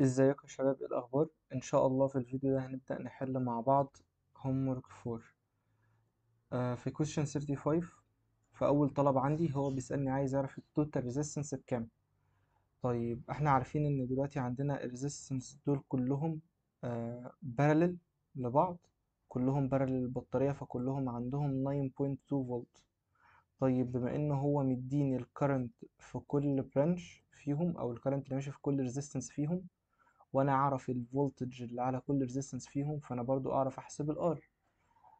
ازيكم يا شباب ايه الاخبار ان شاء الله في الفيديو ده هنبدا نحل مع بعض homework 4 آه في question 35 في اول طلب عندي هو بيسالني عايز اعرف التوتال ريزيستنس بكام طيب احنا عارفين ان دلوقتي عندنا الريزيستنس دول كلهم آه بارلل لبعض كلهم بارلل للبطاريه فكلهم عندهم 9.2 فولت طيب بما ان هو مديني الكرنت في كل برانش فيهم او الكرنت اللي ماشي في كل ريزيستنس فيهم وانا اعرف الفولتج اللي على كل ريزيستنس فيهم فانا برضو اعرف احسب الار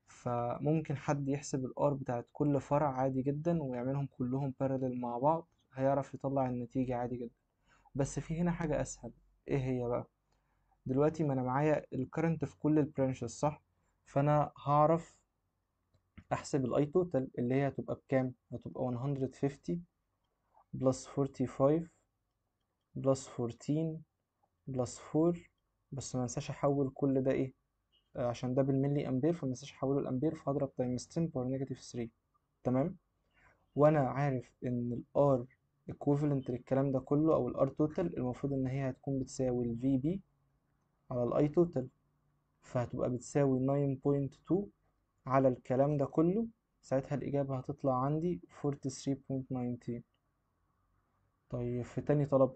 فممكن حد يحسب الار بتاعت كل فرع عادي جدا ويعملهم كلهم بارلل مع بعض هيعرف يطلع النتيجة عادي جدا بس في هنا حاجة اسهل ايه هي بقى دلوقتي ما انا معايا الكرنت في كل البرانشز صح فانا هعرف احسب الاي توتال اللي هي هتبقى بكام هتبقى 150 بلس 45 بلس 14 بلس فور بس ما انساش احول كل ده ايه آه عشان ده بالملي امبير فما انساش احوله لامبير فهضرب تايمز 10 باور نيجاتيف 3 تمام وانا عارف ان الار equivalent للكلام ده كله او الار توتال المفروض ان هي هتكون بتساوي الفي بي على الاي توتال فهتبقى بتساوي 9.2 على الكلام ده كله ساعتها الإجابة هتطلع عندي 43.19 طيب في تاني طلب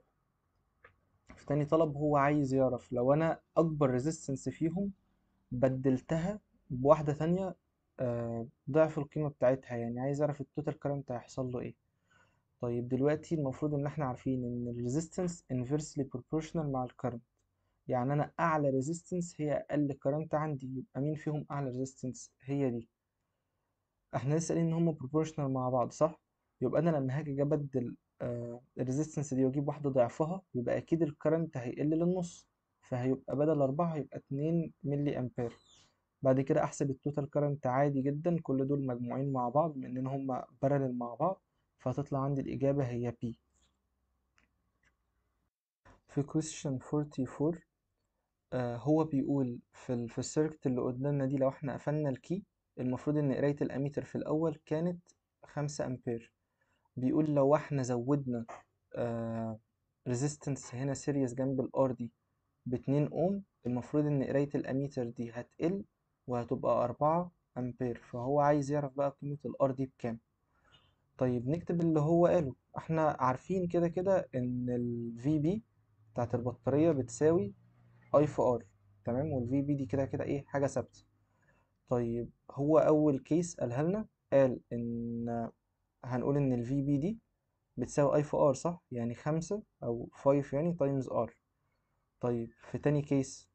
في تاني طلب هو عايز يعرف لو أنا أكبر ريزيستنس فيهم بدلتها بواحدة تانية آه، ضعف القيمة بتاعتها يعني عايز أعرف التوتال كارنت هيحصل له إيه طيب دلوقتي المفروض إن إحنا عارفين إن الريزيستنس inversely proportional مع الكارنت يعني أنا أعلى ريزيستنس هي أقل كارنت عندي يبقى مين فيهم أعلى ريزيستنس هي دي إحنا لسه قايلين إن هما proportional مع بعض صح؟ يبقى أنا لما هاجي أبدل آه، الريزيستنس دي واجيب واحدة ضعفها يبقى أكيد الكرنت هيقل للنص فهيبقى بدل أربعة هيبقى اتنين ملي أمبير بعد كده أحسب التوتال كرنت عادي جدا كل دول مجموعين مع بعض بما إن هما بارلل مع بعض فهتطلع عندي الإجابة هي بي في question 44 آه هو بيقول في ال في السيركت اللي قدامنا دي لو احنا قفلنا الكي المفروض ان قراية الاميتر في الاول كانت خمسة امبير بيقول لو احنا زودنا ريزيستنس آه، هنا سيريس جنب الار دي باتنين اوم المفروض ان قراية الاميتر دي هتقل وهتبقى اربعة امبير فهو عايز يعرف بقى قيمة الار دي بكام طيب نكتب اللي هو قاله احنا عارفين كده كده ان الفي بي بتاعت البطارية بتساوي اي في ار تمام والفي بي دي كده كده ايه حاجة ثابتة طيب هو اول كيس قالها لنا قال ان هنقول إن الفي VB دي بتساوي I في R صح؟ يعني خمسة أو فايف يعني تايمز R طيب في تاني كيس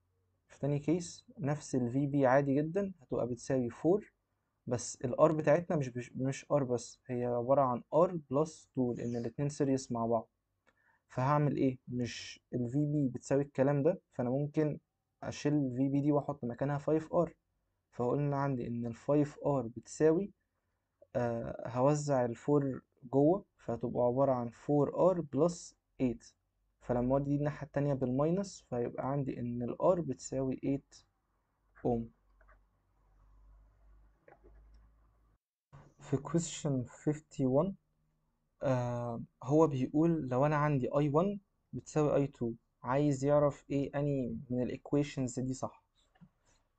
في تاني كيس نفس الفي VB عادي جدا هتبقى بتساوي فور بس الار بتاعتنا مش بش مش R بس هي عبارة عن R بلس تو لأن الاتنين سيريس مع بعض فهعمل إيه؟ مش الفي بي بتساوي الكلام ده فأنا ممكن أشيل الفي بي دي وأحط مكانها 5R فقلنا عندي إن الفايف 5R بتساوي آه، هوزع الفور جوه فهتبقى عبارة عن 4 ار بلس 8 فلما اودي دي الناحية التانية بالماينس فيبقى عندي ان الار بتساوي 8 اوم في question 51 آه هو بيقول لو انا عندي i1 بتساوي i2 عايز يعرف ايه اني من equations دي صح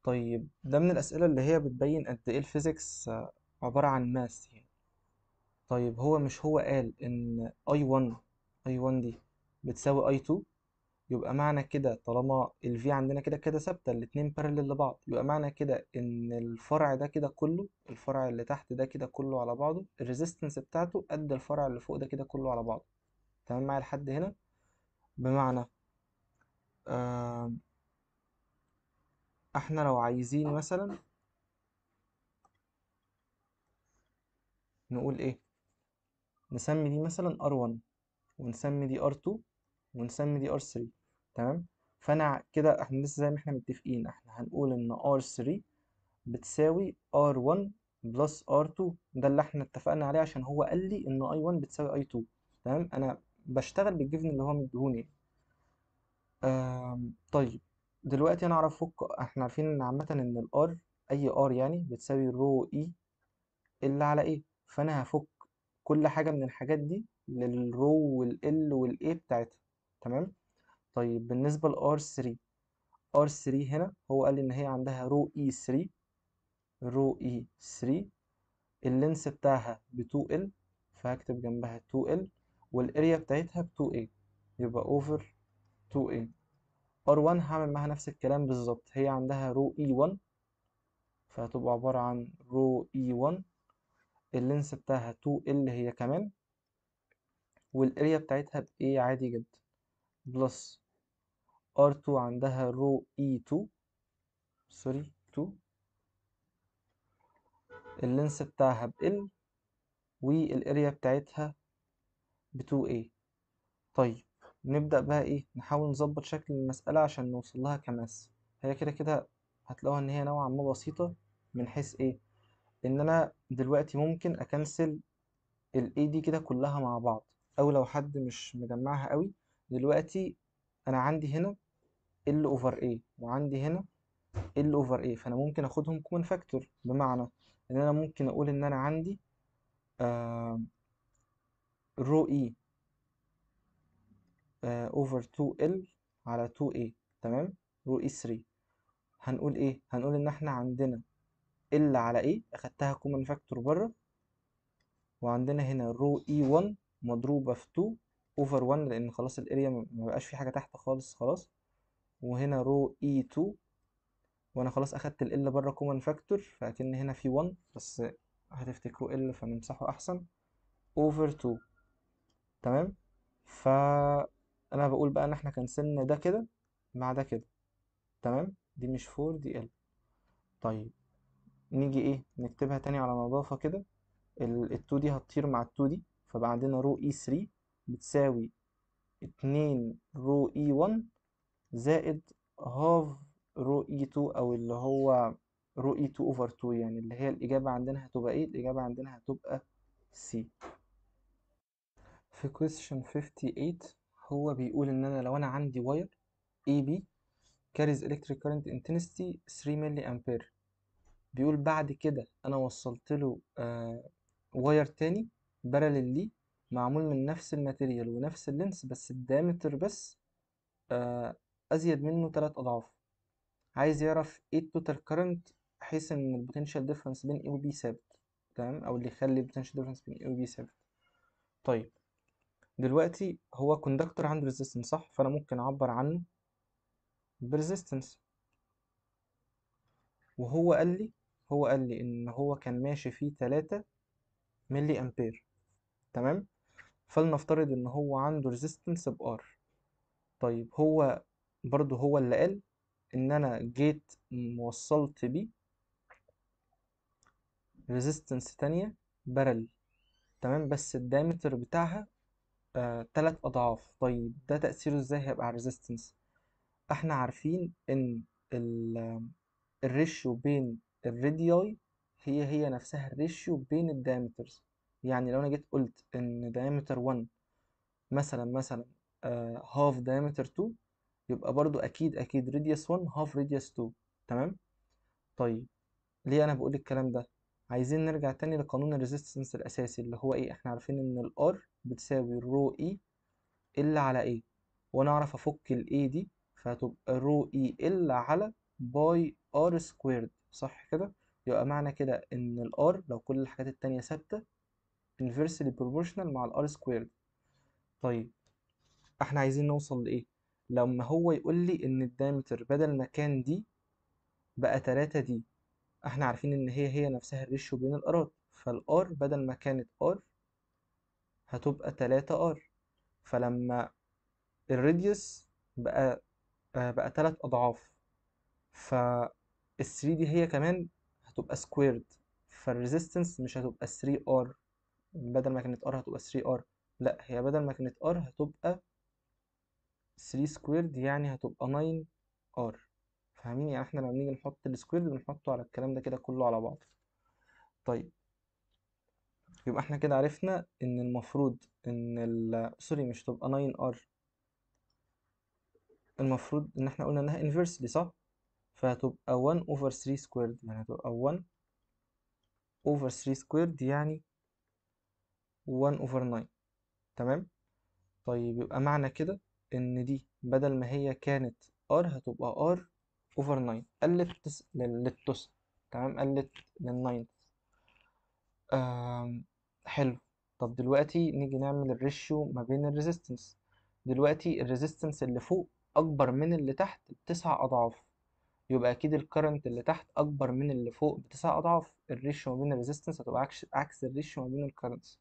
طيب ده من الاسئله اللي هي بتبين قد ايه الفيزيكس عبارة عن ماس يعني طيب هو مش هو قال إن I1 I1 دي بتساوي I2 يبقى معنى كده طالما ال V عندنا كده كده ثابتة الاتنين بارلل لبعض يبقى معنى كده إن الفرع ده كده كله الفرع اللي تحت ده كده كله على بعضه الريزيستنس بتاعته قد الفرع اللي فوق ده كده كله على بعضه تمام معايا لحد هنا بمعنى آه احنا لو عايزين مثلا نقول ايه نسمي دي مثلا R1 ونسمي دي R2 ونسمي دي R3 تمام فانا كده احنا لسه زي ما احنا متفقين احنا هنقول ان R3 بتساوي R1 بلس R2 ده اللي احنا اتفقنا عليه عشان هو قال لي ان I1 بتساوي I2 تمام انا بشتغل بالجيفن اللي هو مديهوني طيب دلوقتي انا اعرف فك احنا عارفين ان عامه ان الار اي ار يعني بتساوي رو اي e اللي على ايه فانا هفك كل حاجه من الحاجات دي للرو والال والاي بتاعتها تمام طيب بالنسبه لار 3 ار 3 هنا هو قال لي ان هي عندها رو اي 3 رو اي 3 اللينس بتاعها ب 2 ال فهكتب جنبها 2 ال والاريا بتاعتها ب 2 اي يبقى اوفر 2 اي ار 1 هعمل معاها نفس الكلام بالظبط هي عندها رو اي 1 فهتبقى عباره عن رو اي 1 اللينس بتاعها 2L هي كمان والاريا بتاعتها بإيه عادي جدا بلس R2 عندها رو E2 سوري 2 اللينس بتاعها بال والاريا بتاعتها ب 2A إيه. طيب نبدأ بقى إيه نحاول نظبط شكل المسألة عشان نوصل لها كماس هي كده كده هتلاقوها إن هي نوعا ما بسيطة من حيث إيه ان انا دلوقتي ممكن اكنسل الاي دي كده كلها مع بعض او لو حد مش مجمعها قوي دلوقتي انا عندي هنا ال اوفر اي وعندي هنا ال اوفر اي فانا ممكن اخدهم كومن فاكتور بمعنى ان انا ممكن اقول ان انا عندي e، آه رو اي اوفر 2 ال على 2 اي تمام رو اي 3 هنقول ايه هنقول ان احنا عندنا إلا على إيه أخدتها كومن فاكتور بره وعندنا هنا رو إي 1 مضروبة في 2 أوفر 1 لأن خلاص الأريا مبقاش في حاجة تحت خالص خلاص وهنا رو إي 2 وأنا خلاص أخدت ال إل بره كومن فاكتور فأكن هنا في 1 بس هتفتكروا ال فنمسحه أحسن أوفر 2 تمام أنا بقول بقى إن إحنا كنسلنا ده كده مع ده كده تمام دي مش 4 دي ال طيب نيجي ايه نكتبها تاني على نظافة كده ال 2 دي هتطير مع ال 2 دي فبقى عندنا رو اي 3 بتساوي 2 رو اي 1 زائد هاف رو اي 2 او اللي هو رو اي 2 اوفر 2 يعني اللي هي الاجابة عندنا هتبقى ايه الاجابة عندنا هتبقى سي في question 58 هو بيقول ان انا لو انا عندي واير اي بي carries electric current intensity 3 ملي امبير بيقول بعد كده انا وصلت له آه واير تاني بارلل ليه معمول من نفس الماتيريال ونفس اللينس بس الدايمتر بس آه ازيد منه تلات اضعاف عايز يعرف ايه التوتال كارنت بحيث ان البوتنشال ديفرنس بين اي وبي ثابت تمام او اللي يخلي البوتنشال ديفرنس بين اي وبي ثابت طيب دلوقتي هو كوندكتور عنده ريزيستنس صح فانا ممكن اعبر عنه بريزيستنس وهو قال لي هو قال لي ان هو كان ماشي فيه 3 ملي امبير تمام فلنفترض ان هو عنده ريزيستنس بار طيب هو برضه هو اللي قال ان انا جيت وصلت بي ريزيستنس تانية بارل تمام بس الدايمتر بتاعها آه تلات اضعاف طيب ده تأثيره ازاي هيبقى على الريزيستنس احنا عارفين ان الريشيو بين الريدياي هي هي نفسها الريشيو بين الدايمترز يعني لو انا جيت قلت ان دايمتر 1 مثلا مثلا هاف دايمتر 2 يبقى برضو اكيد اكيد radius 1 هاف radius 2 تمام طيب ليه انا بقول الكلام ده عايزين نرجع تاني لقانون الريزيستنس الاساسي اللي هو ايه احنا عارفين ان الار بتساوي رو اي الا على ايه وانا اعرف افك الاي دي فهتبقى رو اي الا على باي ار سكويرد صح كده يبقى معنى كده ان الار لو كل الحاجات التانية ثابتة inversely proportional مع الار سكوير طيب احنا عايزين نوصل لايه لما هو يقول لي ان الدايمتر بدل ما كان دي بقى 3 دي احنا عارفين ان هي هي نفسها الريشيو بين الارات فالار بدل ما كانت ار هتبقى 3 ار فلما الراديوس بقى آه، بقى 3 اضعاف ف ال 3 دي هي كمان هتبقى سكويرد فالريزيستنس مش هتبقى 3 ار بدل ما كانت ار هتبقى 3 ار لا هي بدل ما كانت ار هتبقى 3 سكويرد يعني هتبقى 9 ار فاهمين يعني احنا لما بنيجي نحط السكويرد بنحطه على الكلام ده كده كله على بعض طيب يبقى احنا كده عرفنا ان المفروض ان ال سوري مش تبقى 9 ار المفروض ان احنا قلنا انها انفرسلي صح فهتبقى 1 over 3 squared يعني هتبقى 1 over 3 squared يعني 1 over 9 تمام طيب يبقى معنى كده ان دي بدل ما هي كانت r هتبقى r over 9 قلت للتسع تمام قلت لل 9 حلو طب دلوقتي نيجي نعمل الريشيو ما بين الريزيستنس دلوقتي الريزيستنس اللي فوق اكبر من اللي تحت بتسع اضعاف يبقى اكيد الكرنت اللي تحت اكبر من اللي فوق بتسع اضعاف الريشيو ما بين الريزيستنس هتبقى عكس عكس الريشيو ما بين الكرنتس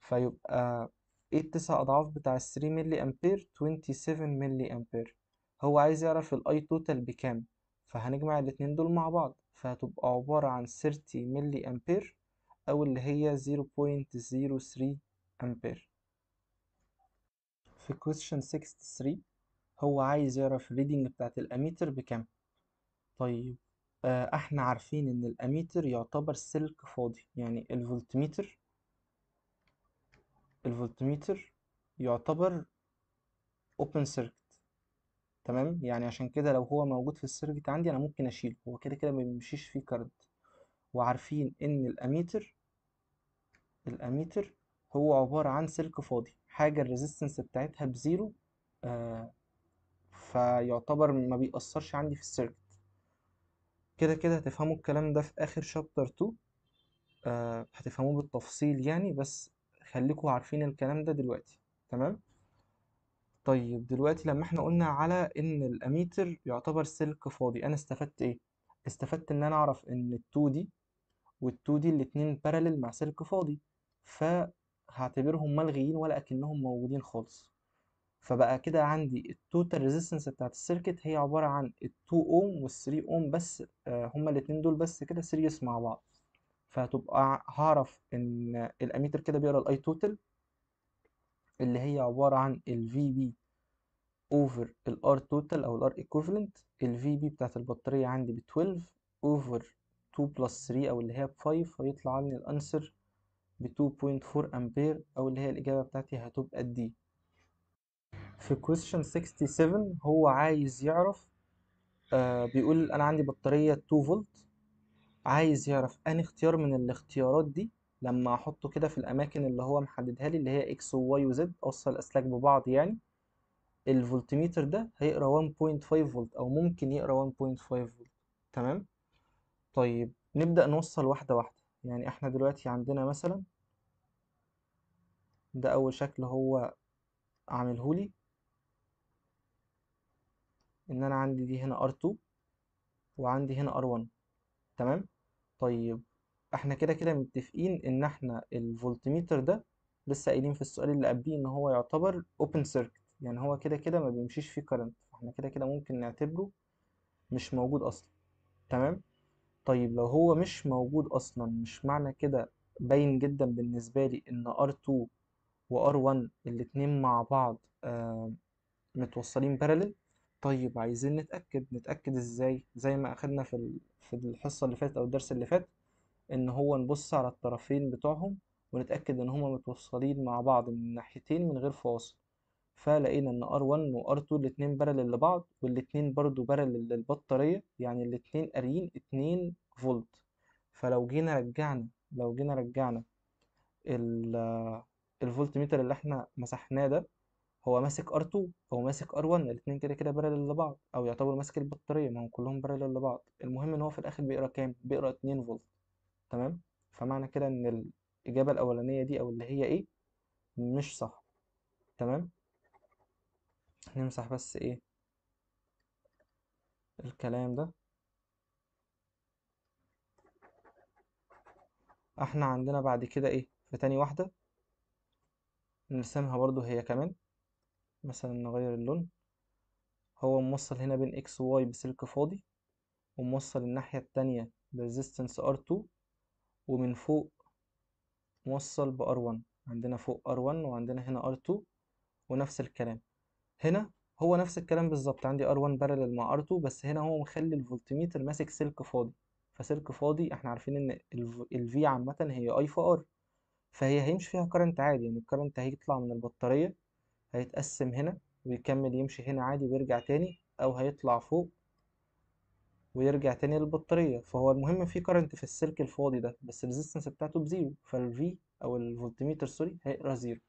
فيبقى ايه التسع اضعاف بتاع 3 ملي امبير 27 ملي امبير هو عايز يعرف الاي توتال بكام فهنجمع الاتنين دول مع بعض فهتبقى عبارة عن 30 ملي امبير او اللي هي 0.03 امبير في question 63 هو عايز يعرف الريدنج بتاعت الاميتر بكام طيب آه، احنا عارفين ان الاميتر يعتبر سلك فاضي يعني الفولتميتر الفولتميتر يعتبر اوبن circuit تمام يعني عشان كده لو هو موجود في السيركت عندي انا ممكن اشيله هو كده كده ما بيمشيش فيه كارنت وعارفين ان الاميتر الاميتر هو عبارة عن سلك فاضي حاجة الريزيستنس بتاعتها بزيرو آه فيعتبر ما بيأثرش عندي في السيركت كده كده هتفهموا الكلام ده في آخر شابتر 2 آه هتفهموه بالتفصيل يعني بس خليكوا عارفين الكلام ده دلوقتي تمام طيب دلوقتي لما احنا قلنا على ان الاميتر يعتبر سلك فاضي انا استفدت ايه استفدت ان انا اعرف ان التو دي والتو دي الاتنين بارالل مع سلك فاضي فهعتبرهم ملغيين ولا اكنهم موجودين خالص فبقى كده عندي التوتال ريزيستنس بتاعت السيركت هي عبارة عن التو 2 اوم والثري 3 اوم بس آه، هما الاتنين دول بس كده سيريس مع بعض فهتبقى هعرف ان الاميتر كده بيقرا الاي توتال اللي هي عبارة عن ال في بي اوفر الار توتال او الار ايكوفلنت الفي بي بتاعت البطارية عندي ب 12 اوفر 2 بلس 3 او اللي هي ب 5 فيطلع لي الانسر ب 2.4 امبير او اللي هي الاجابة بتاعتي هتبقى دي في question 67 هو عايز يعرف آه بيقول انا عندي بطاريه 2 فولت عايز يعرف انهي اختيار من الاختيارات دي لما احطه كده في الاماكن اللي هو محددها لي اللي هي اكس وواي وزد اوصل اسلاك ببعض يعني الفولتميتر ده هيقرا 1.5 فولت او ممكن يقرا 1.5 فولت تمام طيب نبدا نوصل واحده واحده يعني احنا دلوقتي عندنا مثلا ده اول شكل هو عاملهولي ان انا عندي دي هنا ار2 وعندي هنا ار1 تمام طيب احنا كده كده متفقين ان احنا الفولتميتر ده لسه قايلين في السؤال اللي قبليه ان هو يعتبر اوبن سيركت يعني هو كده كده ما بيمشيش فيه كرنت فاحنا كده كده ممكن نعتبره مش موجود اصلا تمام طيب لو هو مش موجود اصلا مش معنى كده باين جدا بالنسبه لي ان R2 و R1 الاتنين مع بعض آه متوصلين بارلل طيب عايزين نتأكد نتأكد ازاي زي ما اخدنا في في الحصة اللي فاتت او الدرس اللي فات ان هو نبص على الطرفين بتوعهم ونتأكد ان هما متوصلين مع بعض من الناحيتين من غير فواصل فلقينا ان R1 و R2 الاتنين برل لبعض والاتنين برضو برل للبطارية يعني الاتنين قاريين 2 فولت فلو جينا رجعنا لو جينا رجعنا الفولت ميتر اللي احنا مسحناه ده هو ماسك ار2 او ماسك ار1 الاتنين كده كده بارل لبعض او يعتبر ماسك البطاريه ما هم كلهم بارل لبعض المهم ان هو في الاخر بيقرا كام بيقرا 2 فولت تمام فمعنى كده ان الاجابه الاولانيه دي او اللي هي ايه مش صح تمام نمسح بس ايه الكلام ده احنا عندنا بعد كده ايه في تاني واحده نرسمها برضو هي كمان مثلا نغير اللون هو موصل هنا بين اكس واي بسلك فاضي وموصل الناحية التانية بريزيستنس ار 2 ومن فوق موصل بار 1 عندنا فوق ار 1 وعندنا هنا ار 2 ونفس الكلام هنا هو نفس الكلام بالظبط عندي ار 1 بارلل مع ار 2 بس هنا هو مخلي الفولتميتر ماسك سلك فاضي فسلك فاضي احنا عارفين ان ال V عامة هي اي في ار فهي هيمشي فيها كرنت عادي يعني الكرنت هيطلع من البطارية هيتقسم هنا ويكمل يمشي هنا عادي ويرجع تاني او هيطلع فوق ويرجع تاني للبطارية فهو المهم في كارنت في السلك الفاضي ده بس الريزيستنس بتاعته بزيرو فالفي او الفولتميتر سوري هيقرا زيرو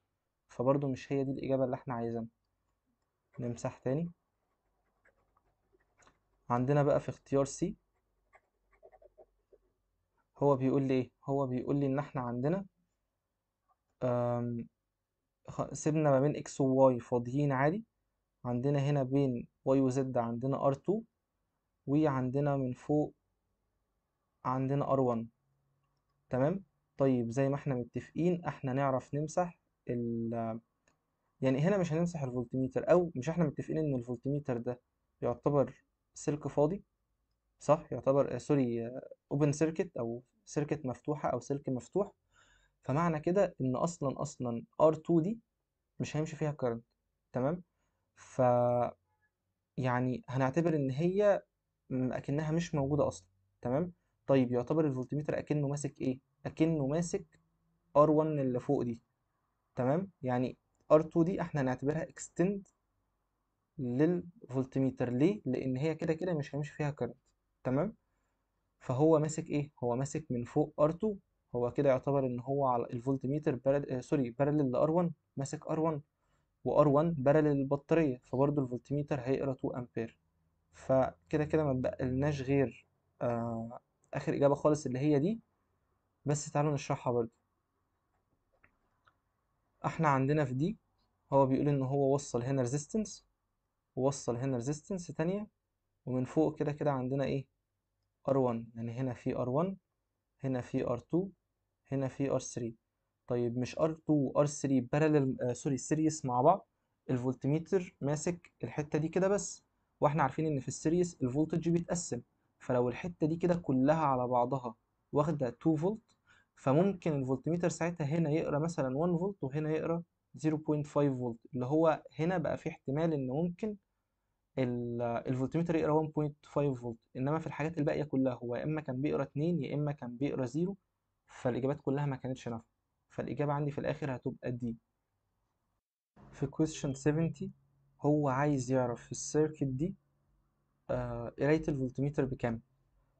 فبرضه مش هي دي الإجابة اللي احنا عايزينها نمسح تاني عندنا بقى في اختيار سي هو بيقول لي ايه هو بيقول لي ان احنا عندنا سيبنا ما بين اكس وواي فاضيين عادي عندنا هنا بين واي وزد عندنا ار2 وعندنا من فوق عندنا ار1 تمام طيب زي ما احنا متفقين احنا نعرف نمسح ال يعني هنا مش هنمسح الفولتميتر او مش احنا متفقين ان الفولتميتر ده يعتبر سلك فاضي صح يعتبر آه، سوري اوبن آه، سيركت او سيركت مفتوحه او سلك مفتوح فمعنى كده ان اصلا اصلا R2 دي مش هيمشي فيها current تمام ف يعني هنعتبر ان هي اكنها مش موجوده اصلا تمام طيب يعتبر الفولتميتر اكنه ماسك ايه اكنه ماسك R1 اللي فوق دي تمام يعني R2 دي احنا هنعتبرها extend للفولتميتر ليه لان هي كده كده مش هيمشي فيها كارنت تمام فهو ماسك ايه هو ماسك من فوق R2 هو كده يعتبر ان هو على الفولت ميتر آه سوري بارلل لار 1 ماسك ار 1 وار 1 بارلل للبطارية فبرضه الفولت ميتر هيقرا 2 أمبير فكده كده ما بقلناش غير آه آخر إجابة خالص اللي هي دي بس تعالوا نشرحها برضه احنا عندنا في دي هو بيقول ان هو وصل هنا ريزيستنس ووصل هنا ريزيستنس تانية ومن فوق كده كده عندنا ايه ار 1 يعني هنا في ار 1 هنا في ار 2 هنا في R3 طيب مش R2 R3 بارلل سوري سيريس مع بعض الفولتميتر ماسك الحتة دي كده بس واحنا عارفين ان في السيريس الفولتج بيتقسم فلو الحتة دي كده كلها على بعضها واخدة 2 فولت فممكن الفولتميتر ساعتها هنا يقرا مثلا 1 فولت وهنا يقرا 0.5 فولت اللي هو هنا بقى في احتمال ان ممكن آه، الفولتميتر يقرا 1.5 فولت انما في الحاجات الباقيه كلها هو يا اما كان بيقرا 2 يا اما كان بيقرا 0 فالإجابات كلها ما كانتش نافعة فالإجابة عندي في الآخر هتبقى دي في question 70 هو عايز يعرف في السيركت دي آه، قراية الفولتميتر بكام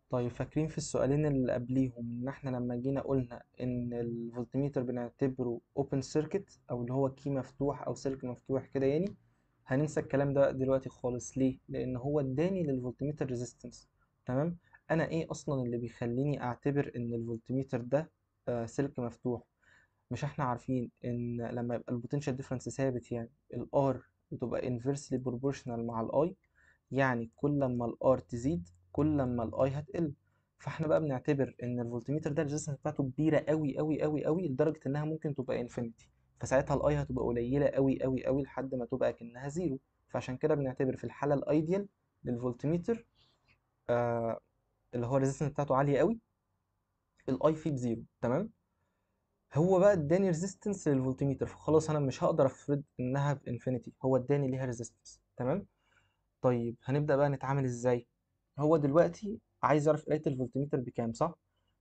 طيب فاكرين في السؤالين اللي قبليهم ان احنا لما جينا قلنا ان الفولتميتر بنعتبره اوبن سيركت او اللي هو كي مفتوح او سلك مفتوح كده يعني هننسى الكلام ده دلوقتي خالص ليه لان هو اداني للفولتميتر ريزيستنس تمام انا ايه اصلا اللي بيخليني اعتبر ان الفولتميتر ده آه، سلك مفتوح مش احنا عارفين ان لما يبقى البوتنشال ديفرنس ثابت يعني الار بتبقى انفرسلي بروبورشنال مع الاي يعني كل لما الار تزيد كل لما الاي هتقل فاحنا بقى بنعتبر ان الفولتميتر ده الريزستنس بتاعته كبيره قوي قوي قوي قوي لدرجه انها ممكن تبقى انفينيتي فساعتها الاي هتبقى قليله قوي قوي قوي لحد ما تبقى كانها زيرو فعشان كده بنعتبر في الحاله الايديال للفولتميتر آه اللي هو الريزستنس بتاعته عاليه قوي الاي فيه بزيرو تمام هو بقى اداني ريزيستنس للفولتميتر فخلاص انا مش هقدر افرض انها بانفينيتي هو اداني ليها ريزيستنس تمام طيب هنبدا بقى نتعامل ازاي هو دلوقتي عايز يعرف قيمه الفولتميتر بكام صح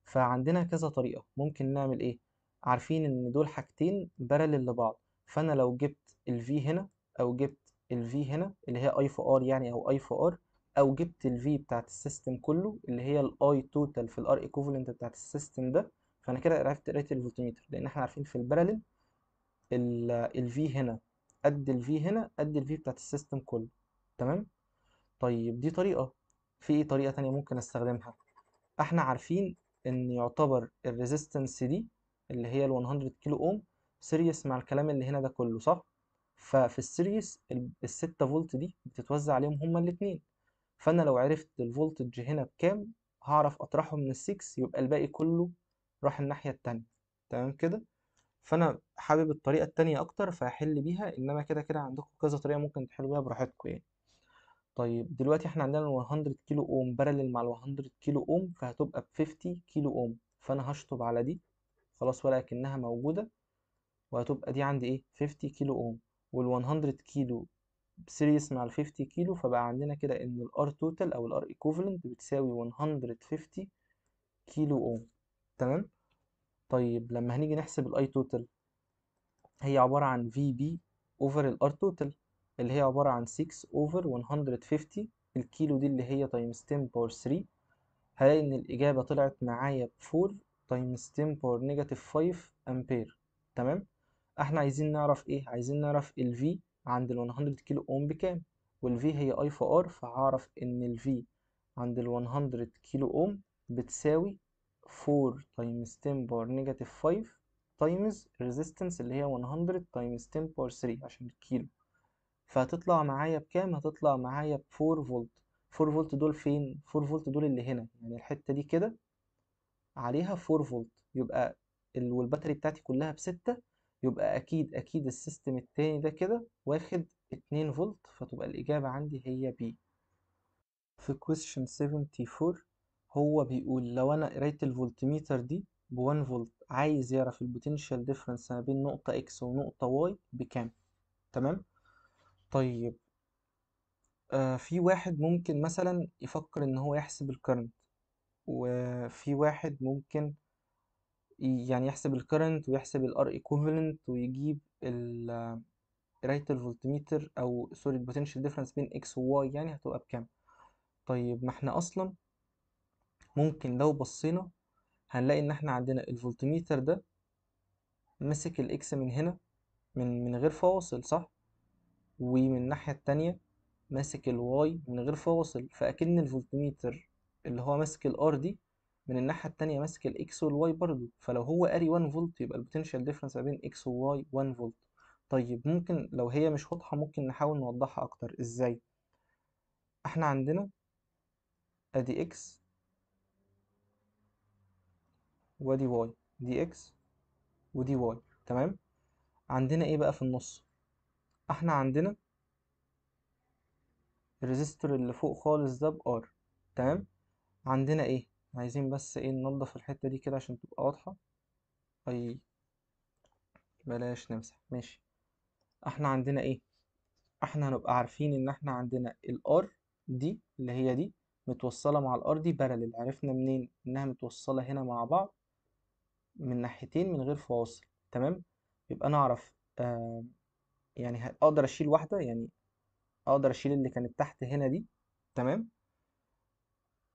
فعندنا كذا طريقه ممكن نعمل ايه عارفين ان دول حاجتين بارلل لبعض فانا لو جبت الفي هنا او جبت الفي هنا اللي هي اي في ار يعني او اي في ار او جبت V بتاعت السيستم كله اللي هي I توتال في R equivalent بتاعت السيستم ده فانا كده عرفت قرايه الفولتميتر لان احنا عارفين في الباراليل V هنا قد V هنا قد V بتاعت السيستم كله تمام طيب دي طريقه في ايه طريقه تانية ممكن استخدمها احنا عارفين ان يعتبر الريزيستنس دي اللي هي ال 100 كيلو اوم سيريس مع الكلام اللي هنا ده كله صح ففي السيريس ال 6 فولت دي بتتوزع عليهم هما الاثنين فانا لو عرفت الفولتج هنا بكام هعرف اطرحه من السكس يبقى الباقي كله راح الناحيه التانية تمام كده فانا حابب الطريقه التانية اكتر فهحل بيها انما كده كده عندكم كذا طريقه ممكن تحلوا بيها براحتكم يعني طيب دلوقتي احنا عندنا 100 كيلو اوم بارلل مع ال 100 كيلو اوم فهتبقى ب 50 كيلو اوم فانا هشطب على دي خلاص ولكنها موجوده وهتبقى دي عندي ايه 50 كيلو اوم وال 100 كيلو سيريس مع ال 50 كيلو فبقى عندنا كده ان R total او R equivalent بتساوي 150 كيلو اوم تمام طيب لما هنيجي نحسب I total هي عبارة عن VB over ال R total اللي هي عبارة عن 6 over 150 الكيلو دي اللي هي تايمز 10 power 3 هلاقي ان الاجابة طلعت معايا ب 4 تايمز 10 power negative 5 امبير تمام احنا عايزين نعرف ايه عايزين نعرف ال V عند ال 100 كيلو اوم بكام V هي I في R فهعرف ان V عند ال 100 كيلو اوم بتساوي 4 تايمز 10 باور نيجاتيف 5 تايمز ريزيستنس اللي هي 100 تايمز 10 باور 3 عشان الكيلو فهتطلع معايا بكام هتطلع معايا ب 4 فولت 4 فولت دول فين 4 فولت دول اللي هنا يعني الحته دي كده عليها 4 فولت يبقى والباتري بتاعتي كلها بستة يبقى أكيد أكيد السيستم التاني ده كده واخد 2 فولت فتبقى الإجابة عندي هي B في question 74 هو بيقول لو أنا قريت الفولتميتر دي ب 1 فولت عايز يعرف البوتنشال ديفرنس ما بين نقطة X ونقطة Y بكام تمام طيب آه في واحد ممكن مثلا يفكر إن هو يحسب الكرنت وفي واحد ممكن يعني يحسب الكرنت ويحسب الار ايكوفالنت ويجيب ال قراية الفولتميتر أو سوري البوتنشال ديفرنس بين اكس وواي يعني هتبقى بكام طيب ما احنا أصلا ممكن لو بصينا هنلاقي إن احنا عندنا الفولتميتر ده مسك الاكس من هنا من من غير فواصل صح ومن الناحية التانية ماسك الواي من غير فواصل فأكن الفولتميتر اللي هو ماسك الار دي من الناحية التانية ماسك الإكس والواي برضه فلو هو قاري 1 فولت يبقى البوتنشال ديفرنس ما بين إكس وواي 1 فولت طيب ممكن لو هي مش واضحة ممكن نحاول نوضحها أكتر إزاي إحنا عندنا أدي إكس وأدي واي دي إكس ودي واي تمام عندنا إيه بقى في النص إحنا عندنا الريزستور اللي فوق خالص ده بآر تمام عندنا إيه عايزين بس ايه ننضف الحتة دي كده عشان تبقى واضحة اي بلاش نمسح ماشي احنا عندنا ايه احنا هنبقى عارفين ان احنا عندنا الار دي اللي هي دي متوصلة مع الار دي بارلل عرفنا منين انها متوصلة هنا مع بعض من ناحيتين من غير فواصل تمام يبقى انا اعرف آه يعني اقدر اشيل واحدة يعني اقدر اشيل اللي كانت تحت هنا دي تمام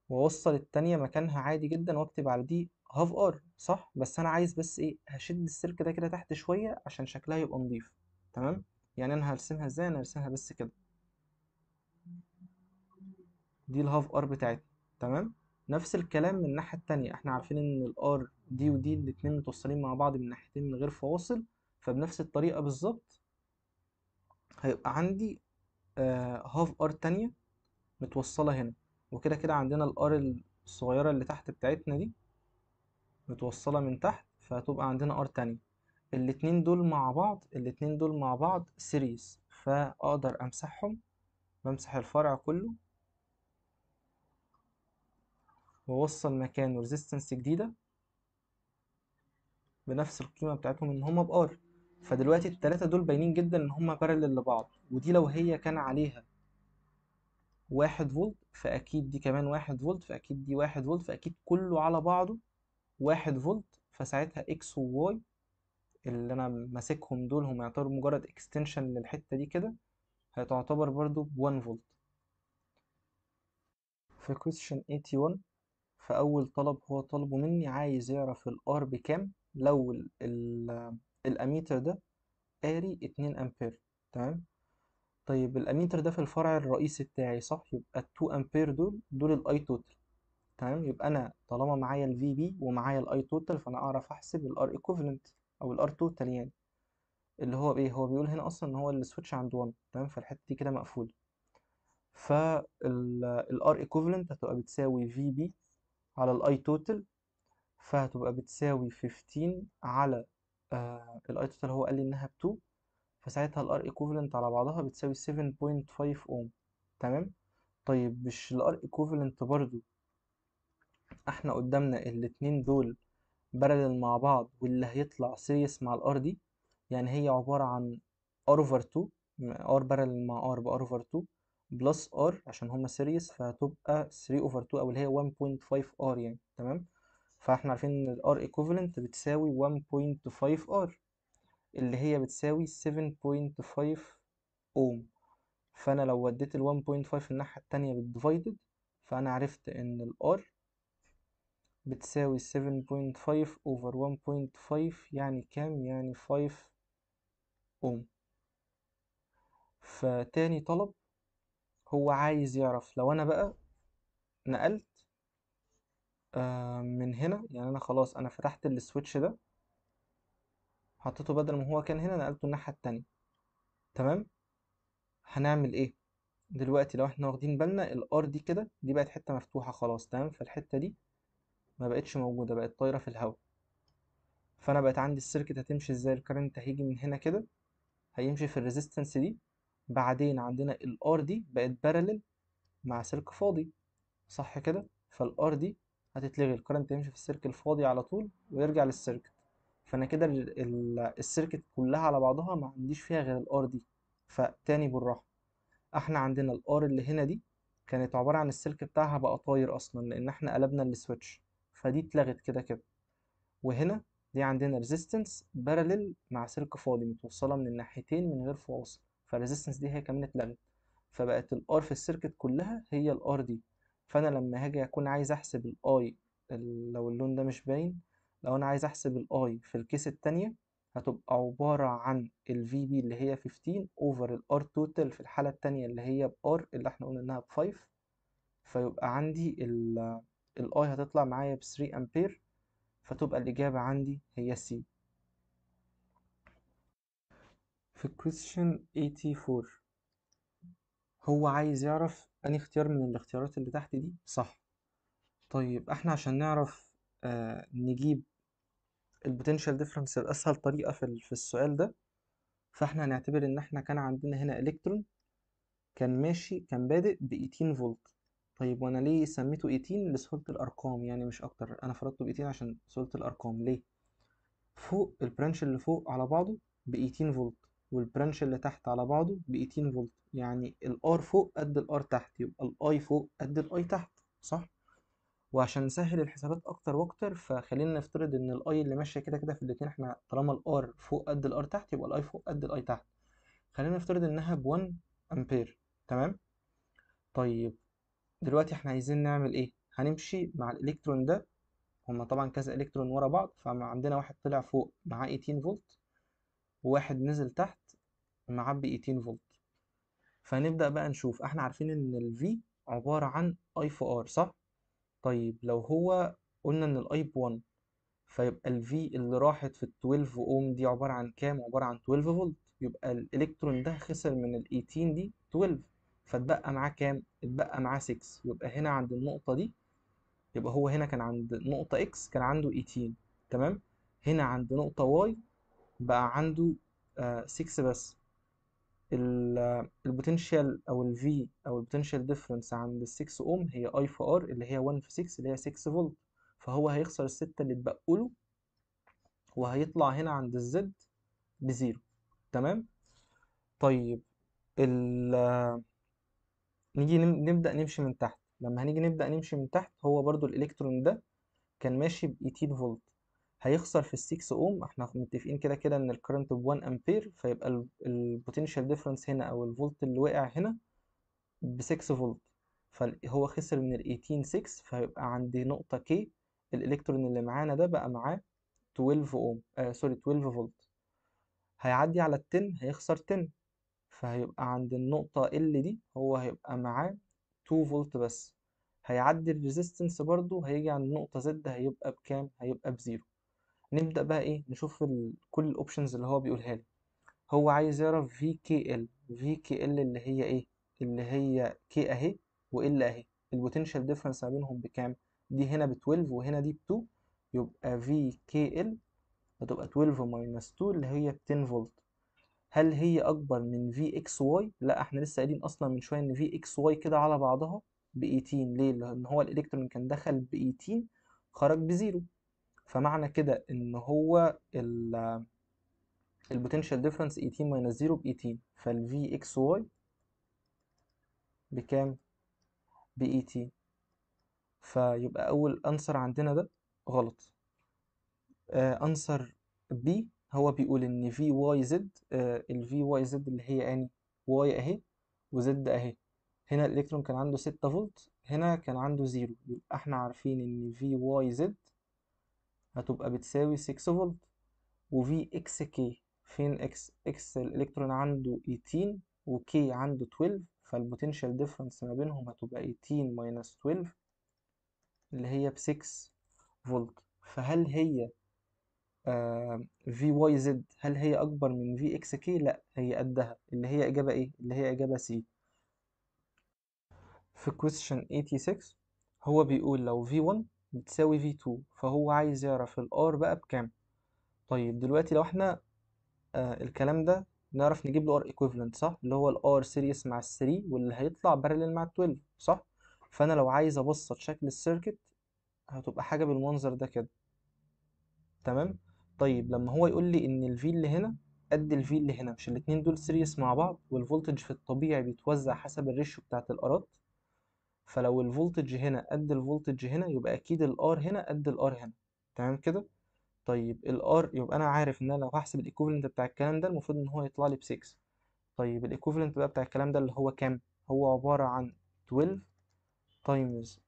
وأوصّل التانية مكانها عادي جدًا وأكتب على دي هاف ار صح؟ بس أنا عايز بس إيه، هشد السلك ده كده تحت شوية عشان شكلها يبقى نضيف تمام؟ يعني أنا هرسمها إزاي؟ أنا هرسمها بس كده. دي الهاف ار بتاعتنا تمام؟ نفس الكلام من الناحية التانية، إحنا عارفين إن الار دي ودي الاتنين متوصّلين مع بعض من ناحيتين من غير فواصل، فبنفس الطريقة بالظبط هيبقى عندي آه، هاف ار تانية متوصّلة هنا. وكده كده عندنا الار الصغيرة اللي تحت بتاعتنا دي متوصلة من تحت فهتبقى عندنا ار تانية الاتنين دول مع بعض الاتنين دول مع بعض سيريز فاقدر امسحهم بمسح الفرع كله واوصل مكانه ريزيستنس جديدة بنفس القيمة بتاعتهم ان هما بار فدلوقتي التلاتة دول باينين جدا ان هما بارلل لبعض ودي لو هي كان عليها واحد فولت فأكيد دي كمان واحد فولت فأكيد دي واحد فولت فأكيد كله على بعضه واحد فولت فساعتها اكس وواي اللي أنا ماسكهم دول هم يعتبروا مجرد اكستنشن للحتة دي كده هتعتبر برضو بوان فولت في question 81 فأول طلب هو طلبه مني عايز يعرف الار بكام لو الأميتر ده قاري 2 أمبير تمام طيب الاميتر ده في الفرع الرئيسي بتاعي صح يبقى ال 2 امبير دول دول الاي توتال تمام يبقى انا طالما معايا في بي ومعايا الاي توتال فانا اعرف احسب الار ايكوفالنت او الار توتال يعني اللي هو ايه هو بيقول هنا اصلا ان هو السويتش عند 1 تمام فالحته دي كده مقفوله فالار ايكوفالنت هتبقى بتساوي في بي على الاي توتال فهتبقى بتساوي 15 على الاي آه، توتال هو قال لي انها ب 2 فساعتها الار ايكوفالنت على بعضها بتساوي 7.5 اوم تمام طيب مش الار ايكوفالنت برضو احنا قدامنا الاتنين دول بارلل مع بعض واللي هيطلع سيريس مع الار دي يعني هي عبارة عن ار اوفر 2 ار بارلل مع ار بار اوفر 2 بلس ار عشان هما سيريس فهتبقى 3 اوفر 2 او اللي هي 1.5 ار يعني تمام فاحنا عارفين ان الار ايكوفالنت بتساوي 1.5 ار اللي هي بتساوي 7.5 اوم فانا لو وديت ال 1.5 الناحية التانية بالديفايدد فانا عرفت ان ال R بتساوي 7.5 over 1.5 يعني كام يعني 5 اوم فتاني طلب هو عايز يعرف لو انا بقى نقلت آه، من هنا يعني انا خلاص انا فتحت السويتش ده حطيته بدل ما هو كان هنا نقلته الناحية التانية تمام هنعمل ايه دلوقتي لو احنا واخدين بالنا الار دي كده دي بقت حتة مفتوحة خلاص تمام فالحتة دي ما بقتش موجودة بقت طايرة في الهواء فانا بقت عندي السيركت هتمشي ازاي الكرنت هيجي من هنا كده هيمشي في الريزيستنس دي بعدين عندنا الار دي بقت بارلل مع سلك فاضي صح كده فالار دي هتتلغي الكرنت يمشي في السلك الفاضي على طول ويرجع للسيركت فانا كده السيركت كلها على بعضها ما عنديش فيها غير الار دي فتاني بالراحه احنا عندنا الار اللي هنا دي كانت عباره عن السلك بتاعها بقى طاير اصلا لان احنا قلبنا السويتش فدي اتلغت كده كده وهنا دي عندنا ريزيستنس بارلل مع سلك فاضي متوصله من الناحيتين من غير فواصل فالريزيستنس دي هي كمان اتلغت فبقت الار في السيركت كلها هي الار دي فانا لما هاجي اكون عايز احسب الاي لو اللون ده مش باين لو انا عايز احسب الاي في الكيس التانية هتبقى عبارة عن ال في اللي هي 15 اوفر R توتال في الحالة التانية اللي هي R اللي احنا قلنا انها 5 فيبقى عندي الاي هتطلع معايا ب 3 امبير فتبقى الاجابة عندي هي C في question 84 هو عايز يعرف أنهي اختيار من الاختيارات اللي تحت دي صح طيب احنا عشان نعرف آه نجيب البوتنشال ديفرنس الاسهل طريقه في في السؤال ده فاحنا هنعتبر ان احنا كان عندنا هنا الكترون كان ماشي كان بادئ ب 18 فولت طيب وانا ليه سميته 18 لسهوله الارقام يعني مش اكتر انا فرضته ب 18 عشان سهوله الارقام ليه فوق البرانش اللي فوق على بعضه ب 18 فولت والبرانش اللي تحت على بعضه ب 18 فولت يعني الار فوق قد الار تحت يبقى الاي فوق قد الاي تحت صح وعشان نسهل الحسابات اكتر واكتر فخلينا نفترض ان الاي اللي ماشيه كده كده في الاتنين احنا طالما الار فوق قد الار تحت يبقى الاي فوق قد الاي تحت خلينا نفترض انها ب 1 امبير تمام طيب دلوقتي احنا عايزين نعمل ايه هنمشي مع الالكترون ده هما طبعا كذا الكترون ورا بعض فعندنا واحد طلع فوق معاه 18 فولت وواحد نزل تحت معاه ب 18 فولت فهنبدا بقى نشوف احنا عارفين ان الفي V عباره عن I في R صح طيب لو هو قلنا ان الايب 1 فيبقى V اللي راحت في ال 12 اوم دي عباره عن كام عباره عن 12 فولت يبقى الالكترون ده خسر من ال 18 دي 12 فاتبقى معاه كام اتبقى معاه 6 يبقى هنا عند النقطه دي يبقى هو هنا كان عند نقطه اكس كان عنده 18 تمام هنا عند نقطه واي بقى عنده آه 6 بس البوتنشال او الفي او البوتنشال ديفرنس عند ال 6 اوم هي اي في ار اللي هي 1 في 6 اللي هي 6 فولت فهو هيخسر الستة اللي اتبقوا له وهيطلع هنا عند الزد بزيرو تمام طيب ال نيجي نبدا نمشي من تحت لما هنيجي نبدا نمشي من تحت هو برضو الالكترون ده كان ماشي ب 18 فولت هيخسر في ال6 اوم احنا متفقين كده كده ان الكرنت ب 1 امبير فيبقى البوتنشال ديفرنس هنا او الفولت اللي وقع هنا ب 6 فولت فهو خسر من ال 18 6 فهيبقى عندي نقطه كي الالكترون اللي معانا ده بقى معاه 12 اوم آه سوري 12 فولت هيعدي على ال 10 هيخسر 10 فهيبقى عند النقطة ال دي هو هيبقى معاه 2 فولت بس هيعدي الريزيستنس برضو هيجي عند نقطة زد هيبقى بكام؟ هيبقى بزيرو نبدأ بقى إيه نشوف ال... كل الأوبشنز اللي هو بيقولها لي هو عايز يعرف VKL ال اللي هي إيه اللي هي K أهي وإل أهي البوتنشال ديفرنس ما بينهم بكام دي هنا ب 12 وهنا دي ب 2 يبقى VKL هتبقى 12 ماينس 2 اللي هي 10 فولت هل هي اكبر من في اكس واي لا احنا لسه قايلين اصلا من شويه ان في اكس واي كده على بعضها ب 18 ليه لان هو الالكترون كان دخل ب 18 خرج بزيرو فمعنى كده ان هو ال البوتنشال ديفرنس 18 ماينس 0 ب 18 e فال فالفي اكس واي بكام ب 18 e فيبقى اول انسر عندنا ده غلط انسر آه، بي هو بيقول ان في واي زد الفي واي زد اللي هي اني واي اهي وزد اهي هنا الالكترون كان عنده 6 فولت هنا كان عنده 0 يبقى احنا عارفين ان في واي زد هتبقى بتساوي 6 فولت وفي اكس كي فين اكس اكس الالكترون عنده 18 وكي عنده 12 فالبوتنشال ديفرنس ما بينهم هتبقى 18 ماينس 12 اللي هي ب 6 فولت فهل هي في واي زد هل هي اكبر من في اكس كي لا هي قدها اللي هي اجابه ايه اللي هي اجابه سي في question 86 هو بيقول لو v1 بتساوي في 2 فهو عايز يعرف الار بقى بكام طيب دلوقتي لو احنا آه الكلام ده نعرف نجيب له ار ايكويفالنت صح اللي هو الار سيريس مع ال3 واللي هيطلع بارلل مع ال12 صح فانا لو عايز ابسط شكل السيركت هتبقى حاجه بالمنظر ده كده تمام طيب لما هو يقول لي ان الفي اللي هنا قد الفي اللي هنا مش الاتنين دول سيريس مع بعض والفولتج في الطبيعي بيتوزع حسب الريشيو بتاعه الارات فلو الفولتج هنا قد الفولتج هنا يبقى اكيد الار هنا قد الار هنا تمام كده طيب الار يبقى انا عارف ان انا لو هحسب الايكوفالنت بتاع الكلام ده المفروض ان هو يطلع لي ب 6 طيب الايكوفالنت بقى بتاع الكلام ده اللي هو كام هو عباره عن 12 تايمز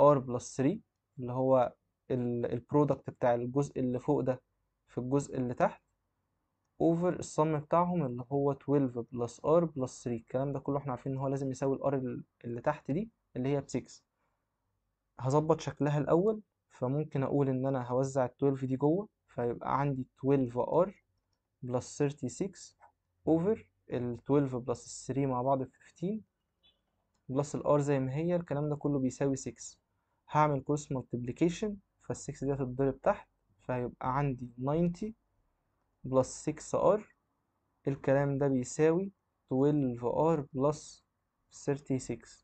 ار بلس 3 اللي هو البرودكت بتاع الجزء اللي فوق ده في الجزء اللي تحت اوفر الصم بتاعهم اللي هو 12 بلس ار بلس 3 الكلام ده كله احنا عارفين ان هو لازم يساوي الار اللي تحت دي اللي هي ب6 هظبط شكلها الاول فممكن اقول ان انا هوزع ال12 دي جوه فيبقى عندي 12 ار بلس 36 اوفر ال12 بلس 3 مع بعض ب 15 بلس الار زي ما هي الكلام ده كله بيساوي 6 هعمل كروس ملتبليكيشن فال6 دي هتتضرب تحت فهيبقى عندي 90 بلس 6 ار الكلام ده بيساوي 12 ار بلس 36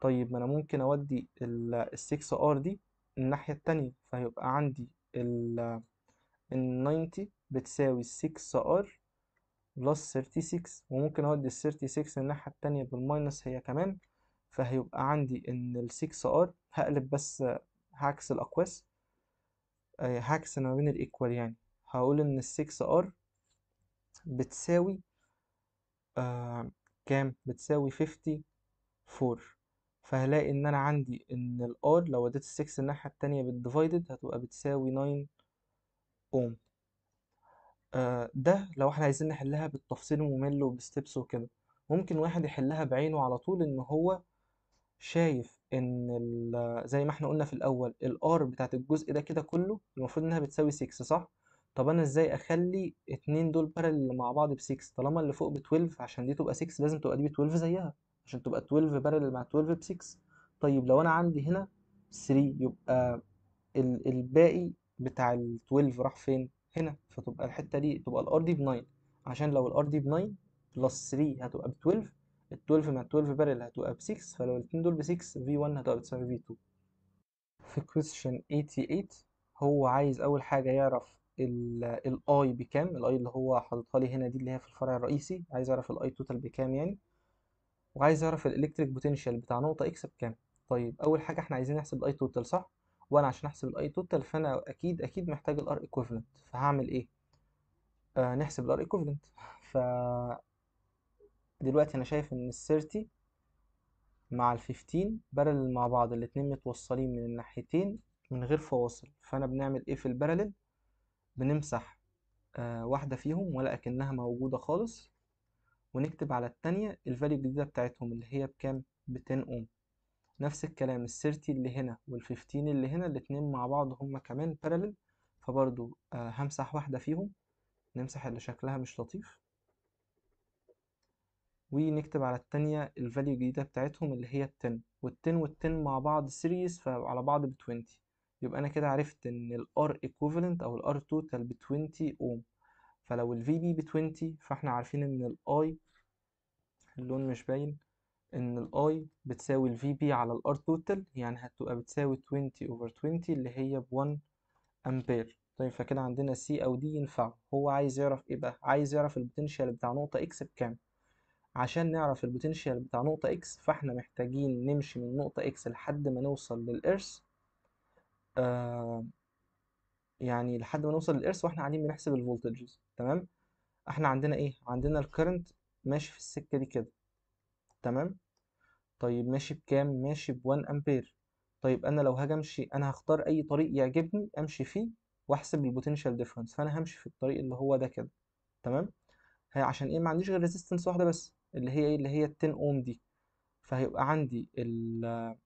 طيب ما انا ممكن اودي ال 6 ار دي الناحية الثانيه فهيبقى عندي ال 90 بتساوي 6 ار بلس 36 وممكن اودي ال 36 الناحية الثانيه بالماينس هي كمان فهيبقى عندي ان ال 6 ار هقلب بس هعكس الاقواس آه، هعكس ما بين الايكوال يعني هقول ان ال 6 ار بتساوي آه كام بتساوي 54 فهلاقي ان انا عندي ان الار لو اديت السكس الناحية التانية بالديفايدد هتبقى بتساوي 9 اوم آه ده لو احنا عايزين نحلها بالتفصيل الممل وبستبس وكده ممكن واحد يحلها بعينه على طول ان هو شايف ان زي ما احنا قلنا في الاول الار بتاعت الجزء ده كده كله المفروض انها بتساوي 6 صح طب انا ازاي اخلي اتنين دول بارلل مع بعض ب 6 طالما اللي فوق ب 12 عشان دي تبقى 6 لازم تبقى دي ب 12 زيها عشان تبقى 12 بارلل مع 12 ب 6 طيب لو انا عندي هنا 3 يبقى الباقي بتاع ال 12 راح فين هنا فتبقى الحته دي تبقى الار دي ب 9 عشان لو الار دي ب 9 بلس 3 هتبقى ب 12 ال 12 مع 12 بارل هتبقى ب 6 فلو الاثنين دول ب 6 في 1 هتبقى بتساوي في 2 في كويستشن 88 هو عايز اول حاجه يعرف الاي بكام الاي اللي هو حاططها لي هنا دي اللي هي في الفرع الرئيسي عايز اعرف الاي توتال بكام يعني وعايز اعرف الالكتريك بوتنشال بتاع نقطه اكس بكام طيب اول حاجه احنا عايزين نحسب الاي توتال صح وانا عشان احسب الاي توتال فانا اكيد اكيد محتاج الار ايكوفالنت فهعمل ايه آه نحسب الار ايكوفالنت ف دلوقتي انا شايف ان ال 30 مع ال 15 بارلل مع بعض الاتنين متوصلين من الناحيتين من غير فواصل فانا بنعمل ايه في البارلل بنمسح آه واحده فيهم ولا اكنها موجوده خالص ونكتب على التانية الفاليو الجديدة بتاعتهم اللي هي بكام بـ 10 اوم نفس الكلام السيرتي اللي هنا والـ 15 اللي هنا الاتنين مع بعض هما كمان بارلل فبرضو آه، همسح واحدة فيهم نمسح اللي شكلها مش لطيف ونكتب على التانية الفاليو الجديدة بتاعتهم اللي هي التن والتن والتن مع بعض سيريز فعلى بعض بتوينتي يبقى أنا كده عرفت إن الار equivalent أو الار توتال 20 أوم فلو ال VB 20 فاحنا عارفين إن ال I اللون مش باين ان الاي بتساوي الفي بي على الار توتال يعني هتبقى بتساوي 20 اوفر 20 اللي هي ب 1 امبير طيب فكده عندنا سي او دي ينفع هو عايز يعرف ايه بقى عايز يعرف البوتنشال بتاع نقطه اكس بكام عشان نعرف البوتنشال بتاع نقطه اكس فاحنا محتاجين نمشي من نقطه اكس لحد ما نوصل للارث آه يعني لحد ما نوصل للارث واحنا قاعدين بنحسب الفولتجز تمام احنا عندنا ايه عندنا الكرنت ماشي في السكة دي كده تمام طيب ماشي بكام ماشي بوان امبير طيب انا لو هاجي امشي انا هختار اي طريق يعجبني امشي فيه واحسب البوتنشال ديفرنس فانا همشي في الطريق اللي هو ده كده تمام هي عشان ايه ما عنديش غير ريزيستنس واحده بس اللي هي ايه اللي هي ال 10 اوم دي فهيبقى عندي ال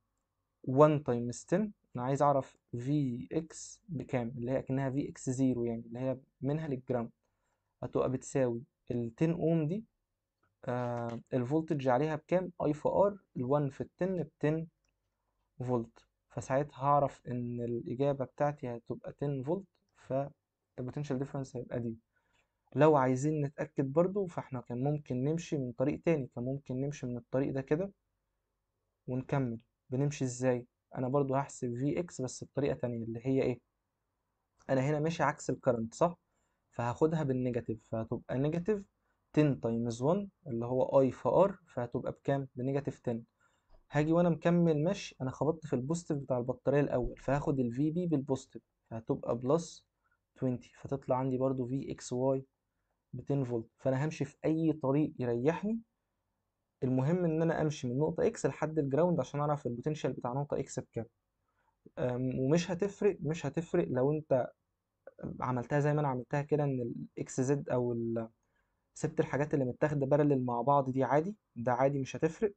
1 تايمز 10 انا عايز اعرف في اكس بكام اللي هي اكنها في اكس زيرو يعني اللي هي منها للجرام هتبقى بتساوي ال 10 اوم دي آه الفولتج عليها بكام اي في ار ال1 في ال10 ب 10 فولت فساعتها هعرف ان الاجابه بتاعتي هتبقى 10 فولت فالبوتنشال ديفرنس هيبقى دي لو عايزين نتاكد برضو فاحنا كان ممكن نمشي من طريق تاني كان ممكن نمشي من الطريق ده كده ونكمل بنمشي ازاي انا برضو هحسب في اكس بس بطريقه تانية اللي هي ايه انا هنا ماشي عكس الكرنت صح فهاخدها بالنيجاتيف فهتبقى نيجاتيف 10 تايمز 1 اللي هو اي في ار فهتبقى بكام؟ بنيجاتيف 10 هاجي وانا مكمل ماشي انا خبطت في البوستيف بتاع البطاريه الاول فهاخد الفي بي بالبوستيف فهتبقى بلس 20 فتطلع عندي برضو في اكس واي ب 10 فولت فانا همشي في اي طريق يريحني المهم ان انا امشي من نقطه اكس لحد الجراوند عشان اعرف البوتنشال بتاع نقطه اكس بكام ومش هتفرق مش هتفرق لو انت عملتها زي ما انا عملتها كده ان الاكس زد او ال سبت الحاجات اللي متاخده بارلل مع بعض دي عادي ده عادي مش هتفرق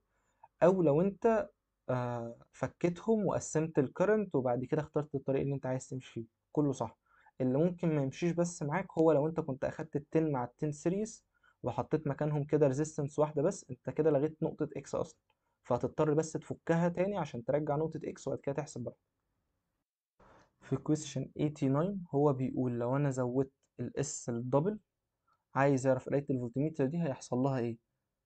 او لو انت فكتهم آه، فكيتهم وقسمت الكرنت وبعد كده اخترت الطريق اللي انت عايز تمشي فيه كله صح اللي ممكن ما يمشيش بس معاك هو لو انت كنت اخدت التن مع التن سيريز وحطيت مكانهم كده ريزيستنس واحده بس انت كده لغيت نقطه اكس اصلا فهتضطر بس تفكها تاني عشان ترجع نقطه اكس وبعد كده تحسب براحتك في question 89 هو بيقول لو انا زودت الاس الدبل عايز يعرف قراية الفولتميتر دي هيحصل لها ايه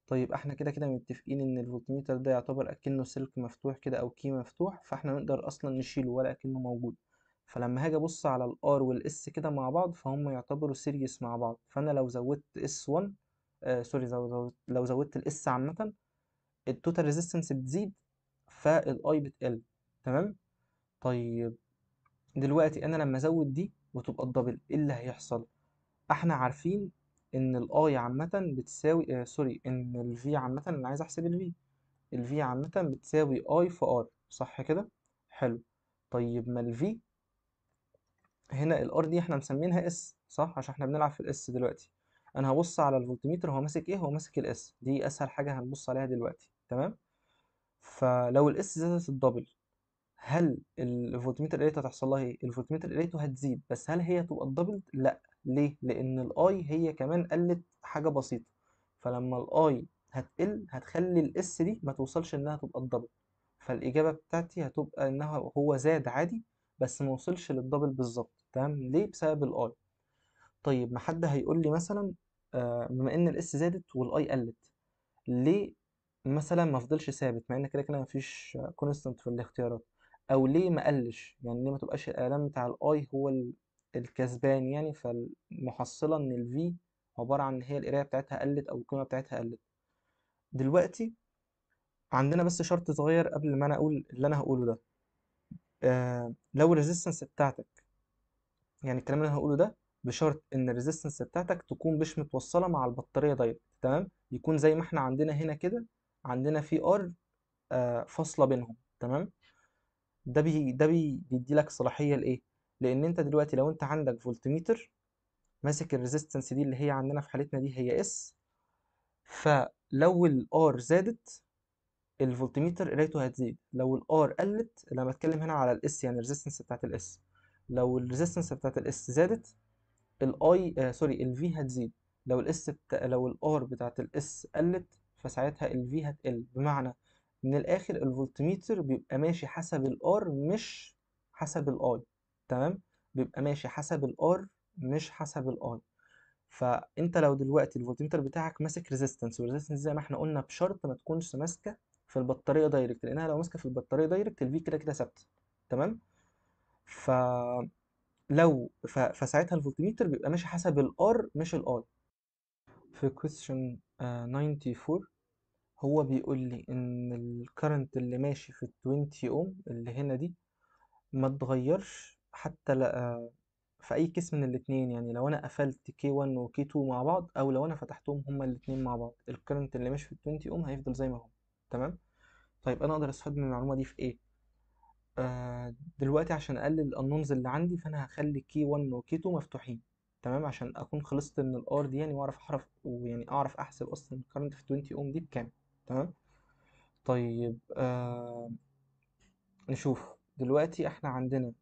طيب احنا كده كده متفقين ان الفولتميتر ده يعتبر اكنه سلك مفتوح كده او كي مفتوح فاحنا نقدر اصلا نشيله ولا اكنه موجود فلما هاجي ابص على الار والاس كده مع بعض فهم يعتبروا سيريس مع بعض فانا لو زودت اس 1 آه سوري لو, لو زودت الاس عامه التوتال ريزيستنس بتزيد فالاي بتقل تمام طيب دلوقتي انا لما ازود دي وتبقى الدبل ايه اللي هيحصل احنا عارفين ان الاي عامه بتساوي آه سوري ان الفي عامه انا عايز احسب الفي الفي عامه بتساوي اي في ار صح كده حلو طيب ما الفي هنا الار دي احنا مسمينها اس صح عشان احنا بنلعب في الاس دلوقتي انا هبص على الفولتميتر هو ماسك ايه هو ماسك الاس دي اسهل حاجه هنبص عليها دلوقتي تمام فلو الاس زادت الدبل هل الفولتميتر اليته هتحصل لها ايه الفولتميتر اليته هتزيد بس هل هي تبقى الدبل لا ليه؟ لأن الأي هي كمان قلت حاجة بسيطة فلما الأي هتقل هتخلي الإس دي ما توصلش إنها تبقى الدبل فالإجابة بتاعتي هتبقى إنها هو زاد عادي بس ما وصلش للدبل بالظبط تمام ليه؟ بسبب الأي طيب ما حد هيقول لي مثلا آه، بما إن الإس زادت والأي قلت ليه مثلا ما فضلش ثابت مع إن كده كده مفيش كونستنت في الاختيارات أو ليه ما قلش يعني ليه ما تبقاش الآلام بتاع الأي هو الكسبان يعني فالمحصلة إن V عبارة عن إن هي القراية بتاعتها قلت أو القيمة بتاعتها قلت دلوقتي عندنا بس شرط صغير قبل ما أنا أقول اللي أنا هقوله ده آه لو الريزيستنس بتاعتك يعني الكلام اللي أنا هقوله ده بشرط إن الريزيستنس بتاعتك تكون مش متوصلة مع البطارية دايركت تمام يكون زي ما إحنا عندنا هنا كده عندنا في ار آه فاصلة بينهم تمام ده بي ده بيدي لك صلاحية لإيه لان انت دلوقتي لو انت عندك فولتميتر ماسك الريزيستنس دي اللي هي عندنا في حالتنا دي هي اس فلو الار زادت الفولتميتر قرايته هتزيد لو الار قلت انا بتكلم هنا على الاس يعني الريزيستنس بتاعت الاس لو الريزيستنس بتاعت الاس زادت الاي آه سوري الفي هتزيد لو الاس بتا... لو الار بتاعت الاس قلت فساعتها الفي هتقل بمعنى من الاخر الفولتميتر بيبقى ماشي حسب الار مش حسب الاي تمام بيبقى ماشي حسب الار مش حسب الاي فانت لو دلوقتي الفولتمتر بتاعك ماسك ريزيستنس والريزيستنس زي ما احنا قلنا بشرط ما تكونش ماسكه في البطاريه دايركت لانها لو ماسكه في البطاريه دايركت الفي كده كده ثابته تمام ف لو ف... فساعتها الفولتمتر بيبقى ماشي حسب الار مش الاي في question 94 آه، هو بيقول لي ان الكرنت اللي ماشي في ال 20 اوم اللي هنا دي ما تغيرش حتى لا في اي كيس من الاتنين يعني لو انا قفلت كي 1 وكي 2 مع بعض او لو انا فتحتهم هما الاتنين مع بعض الكرنت اللي ماشي في ال 20 اوم هيفضل زي ما هو تمام طيب انا اقدر استفاد من المعلومه دي في ايه آه دلوقتي عشان اقلل الانونز اللي عندي فانا هخلي كي 1 وكي 2 مفتوحين تمام عشان اكون خلصت من الار دي يعني واعرف احرف ويعني اعرف احسب اصلا الكرنت في 20 اوم دي بكام تمام طيب آه نشوف دلوقتي احنا عندنا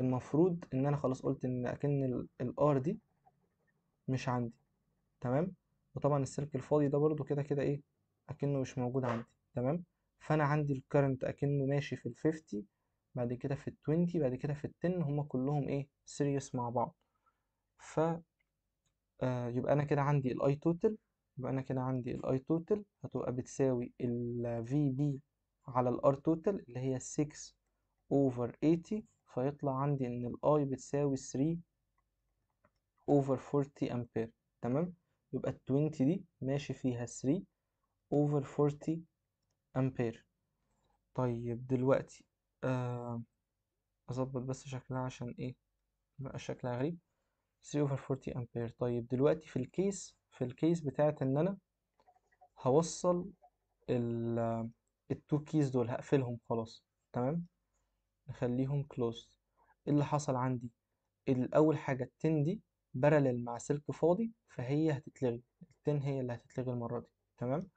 المفروض ان انا خلاص قلت ان اكن الار دي مش عندي تمام وطبعا السلك الفاضي ده برضو كده كده ايه اكنه مش موجود عندي تمام فانا عندي الكرنت اكنه ماشي في الفيفتي بعد كده في ال20 بعد كده في ال10 هما كلهم ايه سيريس مع بعض ف آه يبقى انا كده عندي الاي توتال يبقى انا كده عندي الاي توتال هتبقى بتساوي الفي بي على الار توتال اللي هي 6 اوفر 80 فيطلع عندي ان الاي بتساوي 3 اوفر 40 امبير تمام يبقى ال 20 دي ماشي فيها 3 اوفر 40 امبير طيب دلوقتي آه، اظبط بس شكلها عشان ايه يبقى شكلها غريب 3 اوفر 40 امبير طيب دلوقتي في الكيس في الكيس بتاعت ان انا هوصل ال آه، التو كيز دول هقفلهم خلاص تمام نخليهم كلوز ايه اللي حصل عندي الاول حاجه التن دي بارلل مع سلك فاضي فهي هتتلغي التن هي اللي هتتلغي المره دي تمام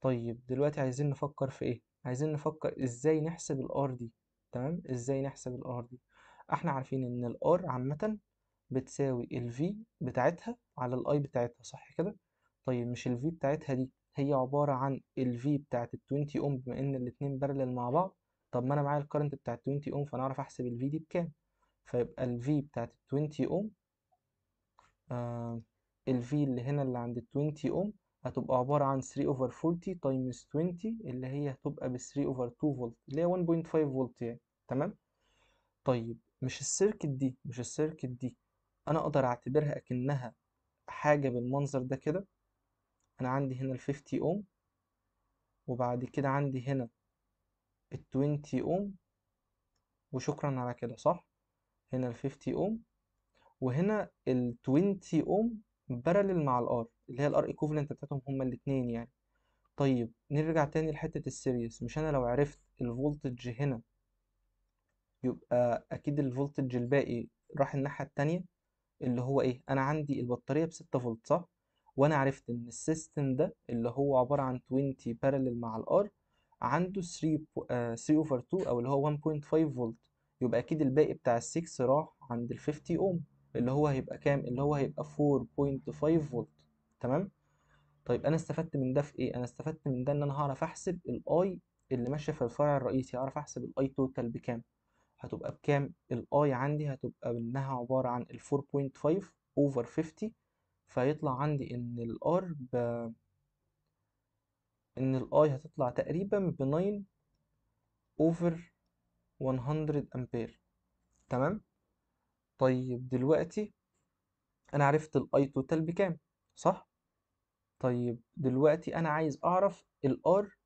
طيب دلوقتي عايزين نفكر في ايه عايزين نفكر ازاي نحسب الار دي تمام ازاي نحسب الار دي احنا عارفين ان الار عامه بتساوي الفي بتاعتها على الاي بتاعتها صح كده طيب مش الفي بتاعتها دي هي عباره عن الفي بتاعت ال 20 اوم بما ان الاتنين بارلل مع بعض طب ما انا معايا الكرنت بتاع 20 اوم فانا اعرف احسب الفي دي بكام فيبقى الفي بتاعت 20 اوم آه الفي اللي هنا اللي عند 20 اوم هتبقى عبارة عن 3 over 40 تايمز 20 اللي هي هتبقى ب 3 over 2 فولت اللي هي 1.5 فولت يعني تمام طيب مش السيركت دي مش السيركت دي انا اقدر اعتبرها اكنها حاجة بالمنظر ده كده انا عندي هنا ال 50 اوم وبعد كده عندي هنا ال 20 اوم وشكرا على كده صح هنا ال 50 اوم وهنا ال 20 اوم بارلل مع الار اللي هي الار ايكوفالنت بتاعتهم هما الاثنين يعني طيب نرجع تاني لحتة السيريس مش انا لو عرفت الفولتج هنا يبقى اكيد الفولتج الباقي راح الناحية التانية اللي هو ايه انا عندي البطارية بستة فولت صح وانا عرفت ان السيستم ده اللي هو عبارة عن 20 بارلل مع الار عنده 3 3 اوفر 2 او اللي هو 1.5 فولت يبقى اكيد الباقي بتاع ال 6 راح عند ال 50 اوم اللي هو هيبقى كام اللي هو هيبقى 4.5 فولت تمام طيب انا استفدت من ده في ايه انا استفدت من ده ان انا هعرف احسب الاي اللي ماشيه في الفرع الرئيسي هعرف احسب الاي توتال بكام هتبقى بكام الاي عندي هتبقى انها عباره عن ال 4.5 اوفر 50 فيطلع عندي ان الار ب ان الاي هتطلع تقريبا ب 9 اوفر 100 امبير تمام طيب دلوقتي انا عرفت الاي توتال بكام صح طيب دلوقتي انا عايز اعرف الار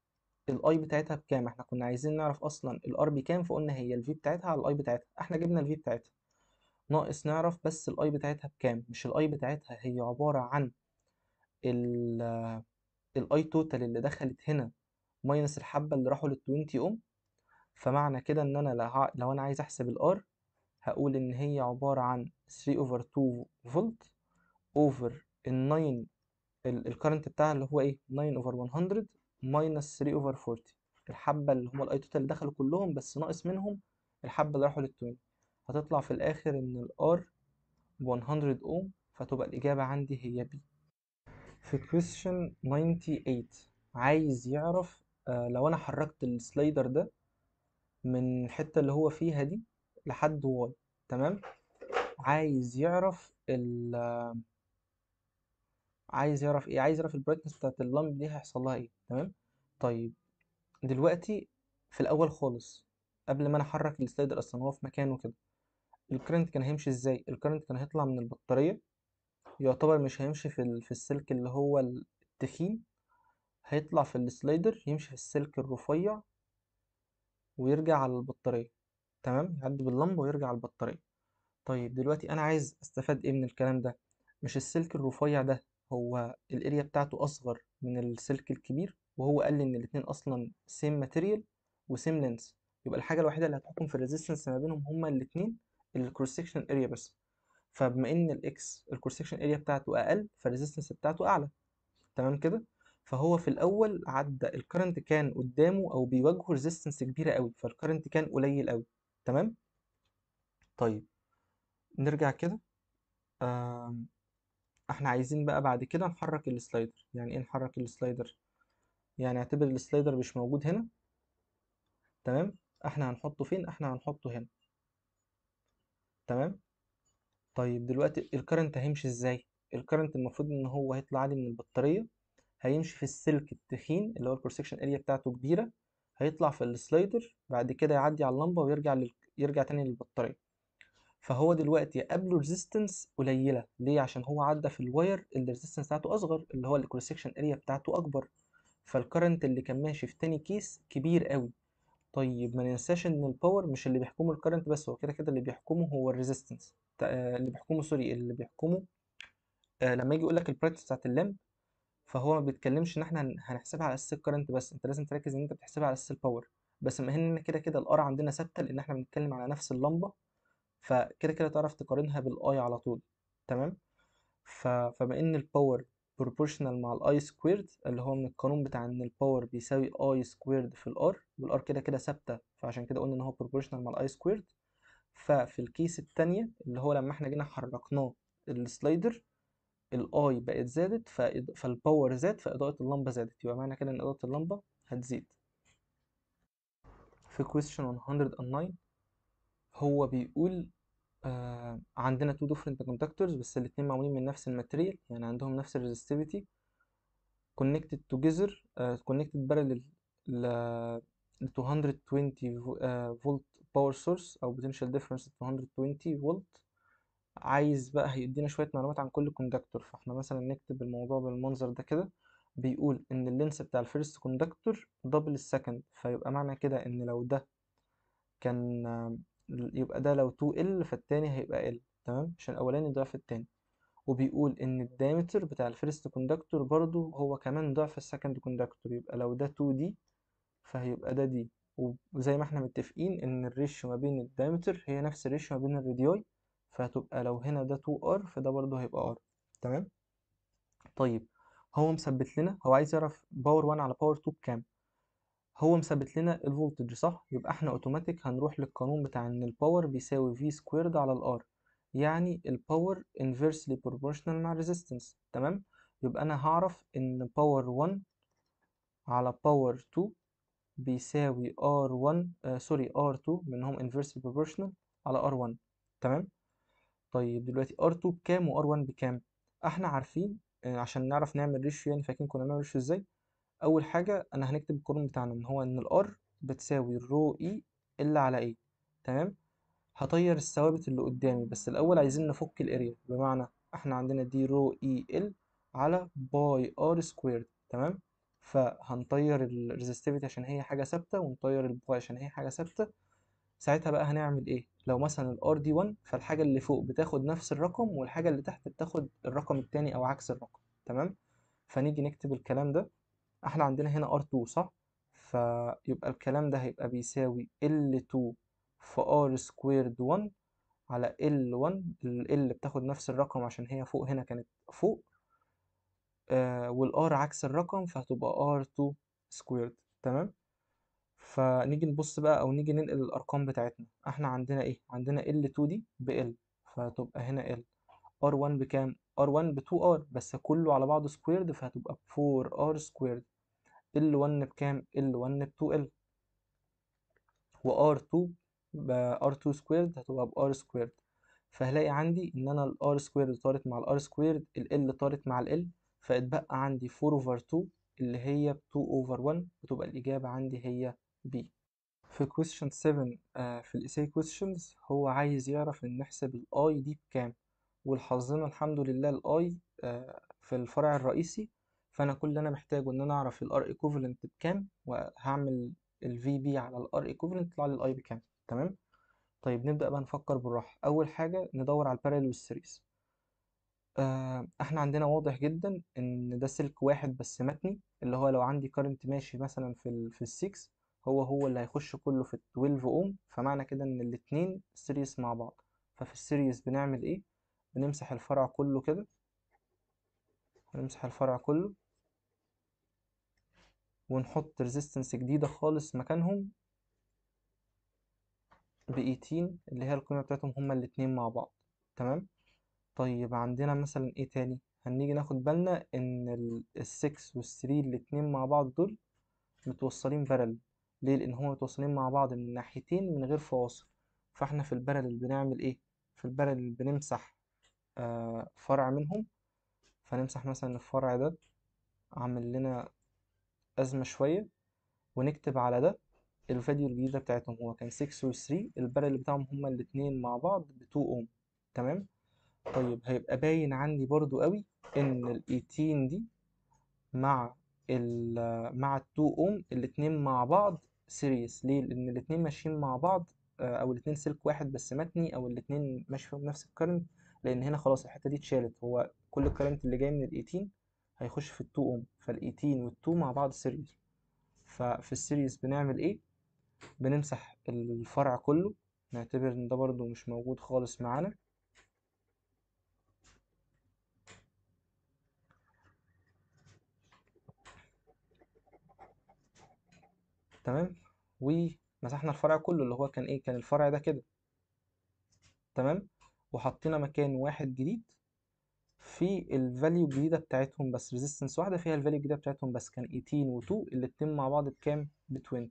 الاي بتاعتها بكام احنا كنا عايزين نعرف اصلا الار بكام فقلنا هي الفي بتاعتها على الاي بتاعتها احنا جبنا الفي بتاعتها ناقص نعرف بس الاي بتاعتها بكام مش الاي بتاعتها هي عبارة عن ال الاي توتال اللي دخلت هنا ماينس الحبه اللي راحوا لل 20 اوم فمعنى كده ان انا لو, انا عايز احسب الار هقول ان هي عباره عن 3 اوفر 2 فولت اوفر ال 9 الكرنت بتاعها اللي هو ايه 9 اوفر 100 ماينس 3 اوفر 40 الحبه اللي هم الاي توتال اللي دخلوا كلهم بس ناقص منهم الحبه اللي راحوا لل 20 هتطلع في الاخر ان الار 100 اوم فتبقى الاجابه عندي هي بي في question 98 عايز يعرف آه، لو انا حركت السلايدر ده من الحته اللي هو فيها دي لحد واي تمام عايز يعرف ال عايز يعرف ايه عايز يعرف البرايتنس بتاعت اللامب دي هيحصل لها ايه تمام طيب دلوقتي في الاول خالص قبل ما انا احرك السلايدر اصلا هو في مكانه كده الكرنت كان هيمشي ازاي الكرنت كان هيطلع من البطاريه يعتبر مش هيمشي في في السلك اللي هو التخين هيطلع في السلايدر يمشي في السلك الرفيع ويرجع على البطارية تمام يعدي باللمبة ويرجع على البطارية طيب دلوقتي أنا عايز أستفاد إيه من الكلام ده مش السلك الرفيع ده هو الاريا بتاعته أصغر من السلك الكبير وهو قال لي إن الاتنين أصلا سيم ماتيريال وسيم لينس يبقى الحاجة الوحيدة اللي هتحكم في الريزيستنس ما بينهم هما الاتنين الكروس سكشن اريا بس فبما ان الاكس الكورسكشن اريا بتاعته اقل فالريزستنس بتاعته اعلى تمام كده فهو في الاول عدى الكرنت كان قدامه او بيواجهه ريزستنس كبيره قوي فالكرنت كان قليل قوي تمام طيب نرجع كده احنا عايزين بقى بعد كده نحرك السلايدر يعني ايه نحرك السلايدر يعني اعتبر السلايدر مش موجود هنا تمام احنا هنحطه فين احنا هنحطه هنا تمام طيب دلوقتي الكرنت هيمشي ازاي الكرنت المفروض ان هو هيطلع لي من البطاريه هيمشي في السلك التخين اللي هو الكروسكشن اريا بتاعته كبيره هيطلع في السلايدر بعد كده يعدي على اللمبه ويرجع لل... يرجع تاني للبطاريه فهو دلوقتي قابله ريزيستنس قليله ليه عشان هو عدى في الواير اللي الريزيستنس بتاعته اصغر اللي هو الكروسكشن اريا بتاعته اكبر فالكرنت اللي كان ماشي في تاني كيس كبير قوي طيب ما ننساش ان الباور مش اللي بيحكمه الكرنت بس هو كده كده اللي بيحكمه هو الريزيستنس اللي بيحكموا سوري اللي بيحكموا آه لما يجي يقول لك البرايتنس بتاعت اللم فهو ما بيتكلمش ان احنا هنحسبها على اساس الكرنت بس انت لازم تركز ان انت بتحسبها على اساس الباور بس بما ان كده كده الار عندنا ثابته لان احنا بنتكلم على نفس اللمبه فكده كده تعرف تقارنها بالاي على طول تمام فبما ان الباور بروبورشنال مع الاي سكويرد اللي هو من القانون بتاع ان الباور بيساوي اي سكويرد في الار والار كده كده ثابته فعشان كده قلنا ان هو بروبورشنال مع الاي سكويرد ففي الكيس التانية اللي هو لما احنا جينا حركناه السلايدر الاي بقت زادت فالباور زاد فإضاءة اللمبة زادت يبقى معنى كده إن إضاءة اللمبة هتزيد في question 109 هو بيقول آه عندنا two different conductors بس الاتنين معمولين من نفس الماتريال يعني عندهم نفس الريزستيفيتي connected together uh, connected parallel ل 220 فولت باور سورس او بوتنشال ديفرنس 220 فولت عايز بقى هيدينا شويه معلومات عن كل كوندكتور فاحنا مثلا نكتب الموضوع بالمنظر ده كده بيقول ان اللينس بتاع الفيرست كوندكتور دبل السكند فيبقى معنى كده ان لو ده كان يبقى ده لو 2 ال فالتاني هيبقى ال تمام عشان الاولاني ضعف التاني وبيقول ان الدايمتر بتاع الفيرست كوندكتور برضو هو كمان ضعف السكند كوندكتور يبقى لو ده 2 دي فهيبقى ده دي وزي ما احنا متفقين ان الريشيو ما بين الدايمتر هي نفس الريشيو ما بين الرادياي فهتبقى لو هنا ده 2r فده برضه هيبقى r تمام طيب هو مثبت لنا هو عايز يعرف باور 1 على باور 2 بكام هو مثبت لنا الفولتج صح يبقى احنا اوتوماتيك هنروح للقانون بتاع ان الباور بيساوي في سكويرد على الار يعني الباور انفرسلي بروبورشنال مع الريزيستنس تمام يبقى انا هعرف ان باور 1 على باور 2 بيساوي R1 آه سوري R2 منهم inversely proportional على R1 تمام طيب دلوقتي R2 بكام و R1 بكام احنا عارفين آه، عشان نعرف نعمل ريشيو يعني فاكرين كنا بنعمل ريشيو ازاي اول حاجه انا هنكتب القانون بتاعنا ان هو ان R بتساوي رو E الا على A تمام هطير الثوابت اللي قدامي بس الاول عايزين نفك الاريا بمعنى احنا عندنا دي رو E ال على باي R سكويرد تمام فهنطير الريزستيفيتي عشان هي حاجه ثابته ونطير البقاء عشان هي حاجه ثابته ساعتها بقى هنعمل ايه لو مثلا الار دي 1 فالحاجه اللي فوق بتاخد نفس الرقم والحاجه اللي تحت بتاخد الرقم الثاني او عكس الرقم تمام فنيجي نكتب الكلام ده احنا عندنا هنا r2 صح فيبقى الكلام ده هيبقى بيساوي ال 2 في R سكويرد 1 علي ال L1 ال بتاخد نفس الرقم عشان هي فوق هنا كانت فوق آه، والار عكس الرقم فهتبقى r2 سكويرد تمام فنيجي نبص بقى او نيجي ننقل الارقام بتاعتنا احنا عندنا ايه عندنا l2 دي ب l فهتبقى هنا l r1 بكام r1 ب 2r بس كله على بعضه سكويرد فهتبقى 4r سكويرد l1 بكام l1 ب 2l و 2 ب r2 سكويرد هتبقى ب r سكويرد فهلاقي عندي ان انا الار r سكويرد طارت مع الار r سكويرد ال l طارت مع ال l فاتبقى عندي 4 over 2 اللي هي 2 over 1 وتبقى الإجابة عندي هي B في question 7 آه في الاساي questions هو عايز يعرف ان نحسب الـ I دي بكام ولحظنا الحمد لله الـ آه في الفرع الرئيسي فانا كل اللي انا محتاجه ان انا اعرف الـ R equivalent بكام وهعمل الـ VB على الـ R equivalent يطلع لي الـ I بكام تمام طيب نبدا بقى نفكر بالراحه اول حاجه ندور على الـ parallel series آه، احنا عندنا واضح جدا ان ده سلك واحد بس متني اللي هو لو عندي كارنت ماشي مثلا في الـ في السكس هو هو اللي هيخش كله في ال 12 اوم فمعنى كده ان الاتنين سيريس مع بعض ففي السيريس بنعمل ايه بنمسح الفرع كله كده هنمسح الفرع كله ونحط ريزيستنس جديدة خالص مكانهم بإيتين اللي هي القيمة بتاعتهم هما الاتنين مع بعض تمام طيب عندنا مثلا ايه تاني هنيجي ناخد بالنا ان ال- وال 3 الاتنين مع بعض دول متوصلين بارل ليه لان هما متوصلين مع بعض من ناحيتين من غير فواصل فاحنا في البارل بنعمل ايه في البارل بنمسح آه فرع منهم فنمسح مثلا الفرع ده عامل لنا أزمة شوية ونكتب على ده الفاليو الجديدة بتاعتهم هو كان 6 و 3 البارل بتاعهم هما الاتنين مع بعض ب 2 اوم تمام طيب هيبقى باين عندي برضو قوي ان الايتين دي مع ال مع 2 اوم الاتنين مع بعض سيريس ليه لان الاتنين ماشيين مع بعض آه، او الاتنين سلك واحد بس متني او الاتنين ماشي فيهم نفس الكرنت لان هنا خلاص الحته دي اتشالت هو كل الكرنت اللي جاي من الايتين هيخش في 2 اوم فالايتين والتو مع بعض سيريس ففي السيريس بنعمل ايه بنمسح الفرع كله نعتبر ان ده برضو مش موجود خالص معانا تمام ومسحنا الفرع كله اللي هو كان ايه كان الفرع ده كده تمام وحطينا مكان واحد جديد في الفاليو الجديده بتاعتهم بس ريزيستنس واحده فيها الفاليو الجديده بتاعتهم بس كان 18 و2 الاتنين مع بعض بكام ب 20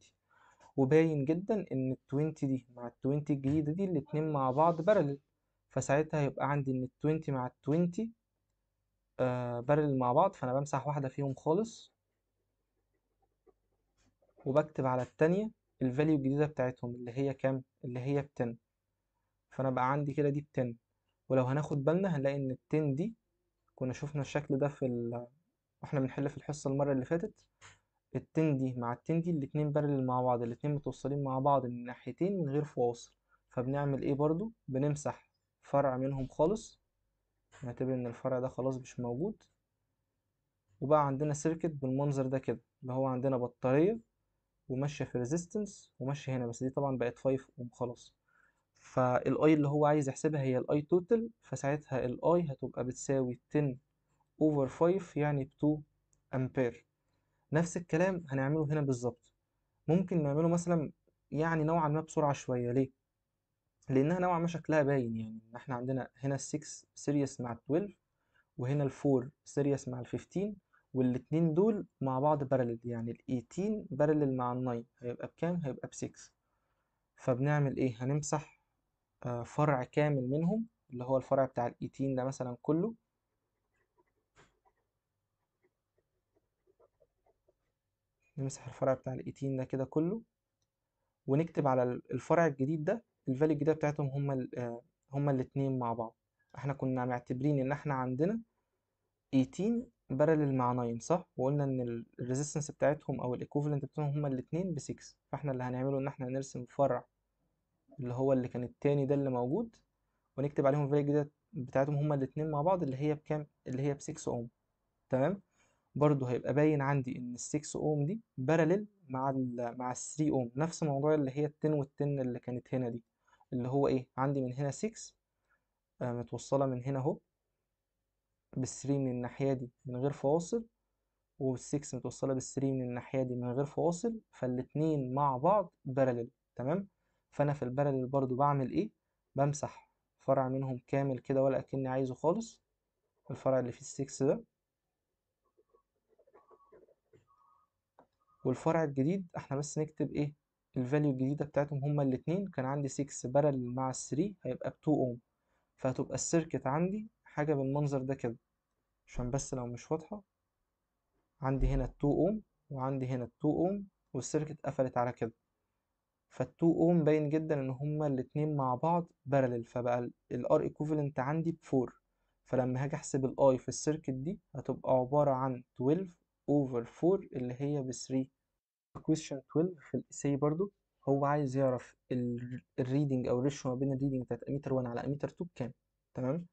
وباين جدا ان ال 20 دي مع ال 20 الجديده دي الاتنين مع بعض بارلل فساعتها هيبقى عندي ان ال 20 مع ال 20 آه بارلل مع بعض فانا بمسح واحده فيهم خالص وبكتب على التانية الفاليو الجديدة بتاعتهم اللي هي كام اللي هي ب 10 فانا بقى عندي كده دي ب 10 ولو هناخد بالنا هنلاقي ان ال 10 دي كنا شفنا الشكل ده في ال... واحنا بنحل في الحصة المرة اللي فاتت ال 10 دي مع ال 10 دي الاتنين بارلل مع بعض الاتنين متوصلين مع بعض من ناحيتين من غير فواصل فبنعمل ايه برضو بنمسح فرع منهم خالص نعتبر ان الفرع ده خلاص مش موجود وبقى عندنا سيركت بالمنظر ده كده اللي هو عندنا بطارية وماشيه في ريزيستنس وماشيه هنا بس دي طبعا بقت 5 اوم خلاص فالاي اللي هو عايز يحسبها هي الاي توتال فساعتها الاي هتبقى بتساوي 10 اوفر 5 يعني ب 2 امبير نفس الكلام هنعمله هنا بالظبط ممكن نعمله مثلا يعني نوعا ما بسرعه شويه ليه لانها نوعا ما شكلها باين يعني احنا عندنا هنا ال 6 سيريس مع ال 12 وهنا ال 4 سيريس مع ال 15 والاتنين دول مع بعض بارلل يعني ال 18 بارلل مع ال 9 هيبقى بكام هيبقى ب 6 فبنعمل ايه هنمسح آه، فرع كامل منهم اللي هو الفرع بتاع ال 18 ده مثلا كله نمسح الفرع بتاع ال 18 ده كده كله ونكتب على الفرع الجديد ده الفاليو الجديده بتاعتهم هما آه، هما الاتنين مع بعض احنا كنا معتبرين ان احنا عندنا 18 بارلل مع 9 صح وقلنا ان الريزيستنس بتاعتهم او الايكوفالنت بتاعتهم هما الاثنين ب 6 فاحنا اللي هنعمله ان احنا نرسم فرع اللي هو اللي كان التاني ده اللي موجود ونكتب عليهم فاليو جديده بتاعتهم هما الاثنين مع بعض اللي هي بكام اللي هي ب 6 اوم تمام برضو هيبقى باين عندي ان ال 6 اوم دي بارلل مع الـ مع ال 3 اوم نفس موضوع اللي هي التن والتن اللي كانت هنا دي اللي هو ايه عندي من هنا 6 آه، متوصله من هنا اهو بالثري من الناحية دي من غير فواصل والسكس متوصلة بالثري من الناحية دي من غير فواصل فالاتنين مع بعض بارلل تمام فأنا في البارلل برضو بعمل إيه بمسح فرع منهم كامل كده ولا أكني عايزه خالص الفرع اللي فيه السكس ده والفرع الجديد احنا بس نكتب ايه الفاليو الجديدة بتاعتهم هما الاتنين كان عندي سكس بارلل مع الثري هيبقى بتو 2 اوم فهتبقى السيركت عندي حاجة بالمنظر ده كده عشان بس لو مش واضحة عندي هنا التو اوم وعندي هنا التو اوم والسيركت قفلت على كده فالتو اوم باين جدا ان هما الاتنين مع بعض بارلل فبقى الار ايكوفالنت عندي بفور فلما هاجي احسب الاي في السيركت دي هتبقى عبارة عن 12 اوفر 4 اللي هي ب 3 question 12 في الاسي برضو هو عايز يعرف الريدنج او الريشيو ما بين الريدنج بتاعت اميتر 1 على اميتر 2 بكام تمام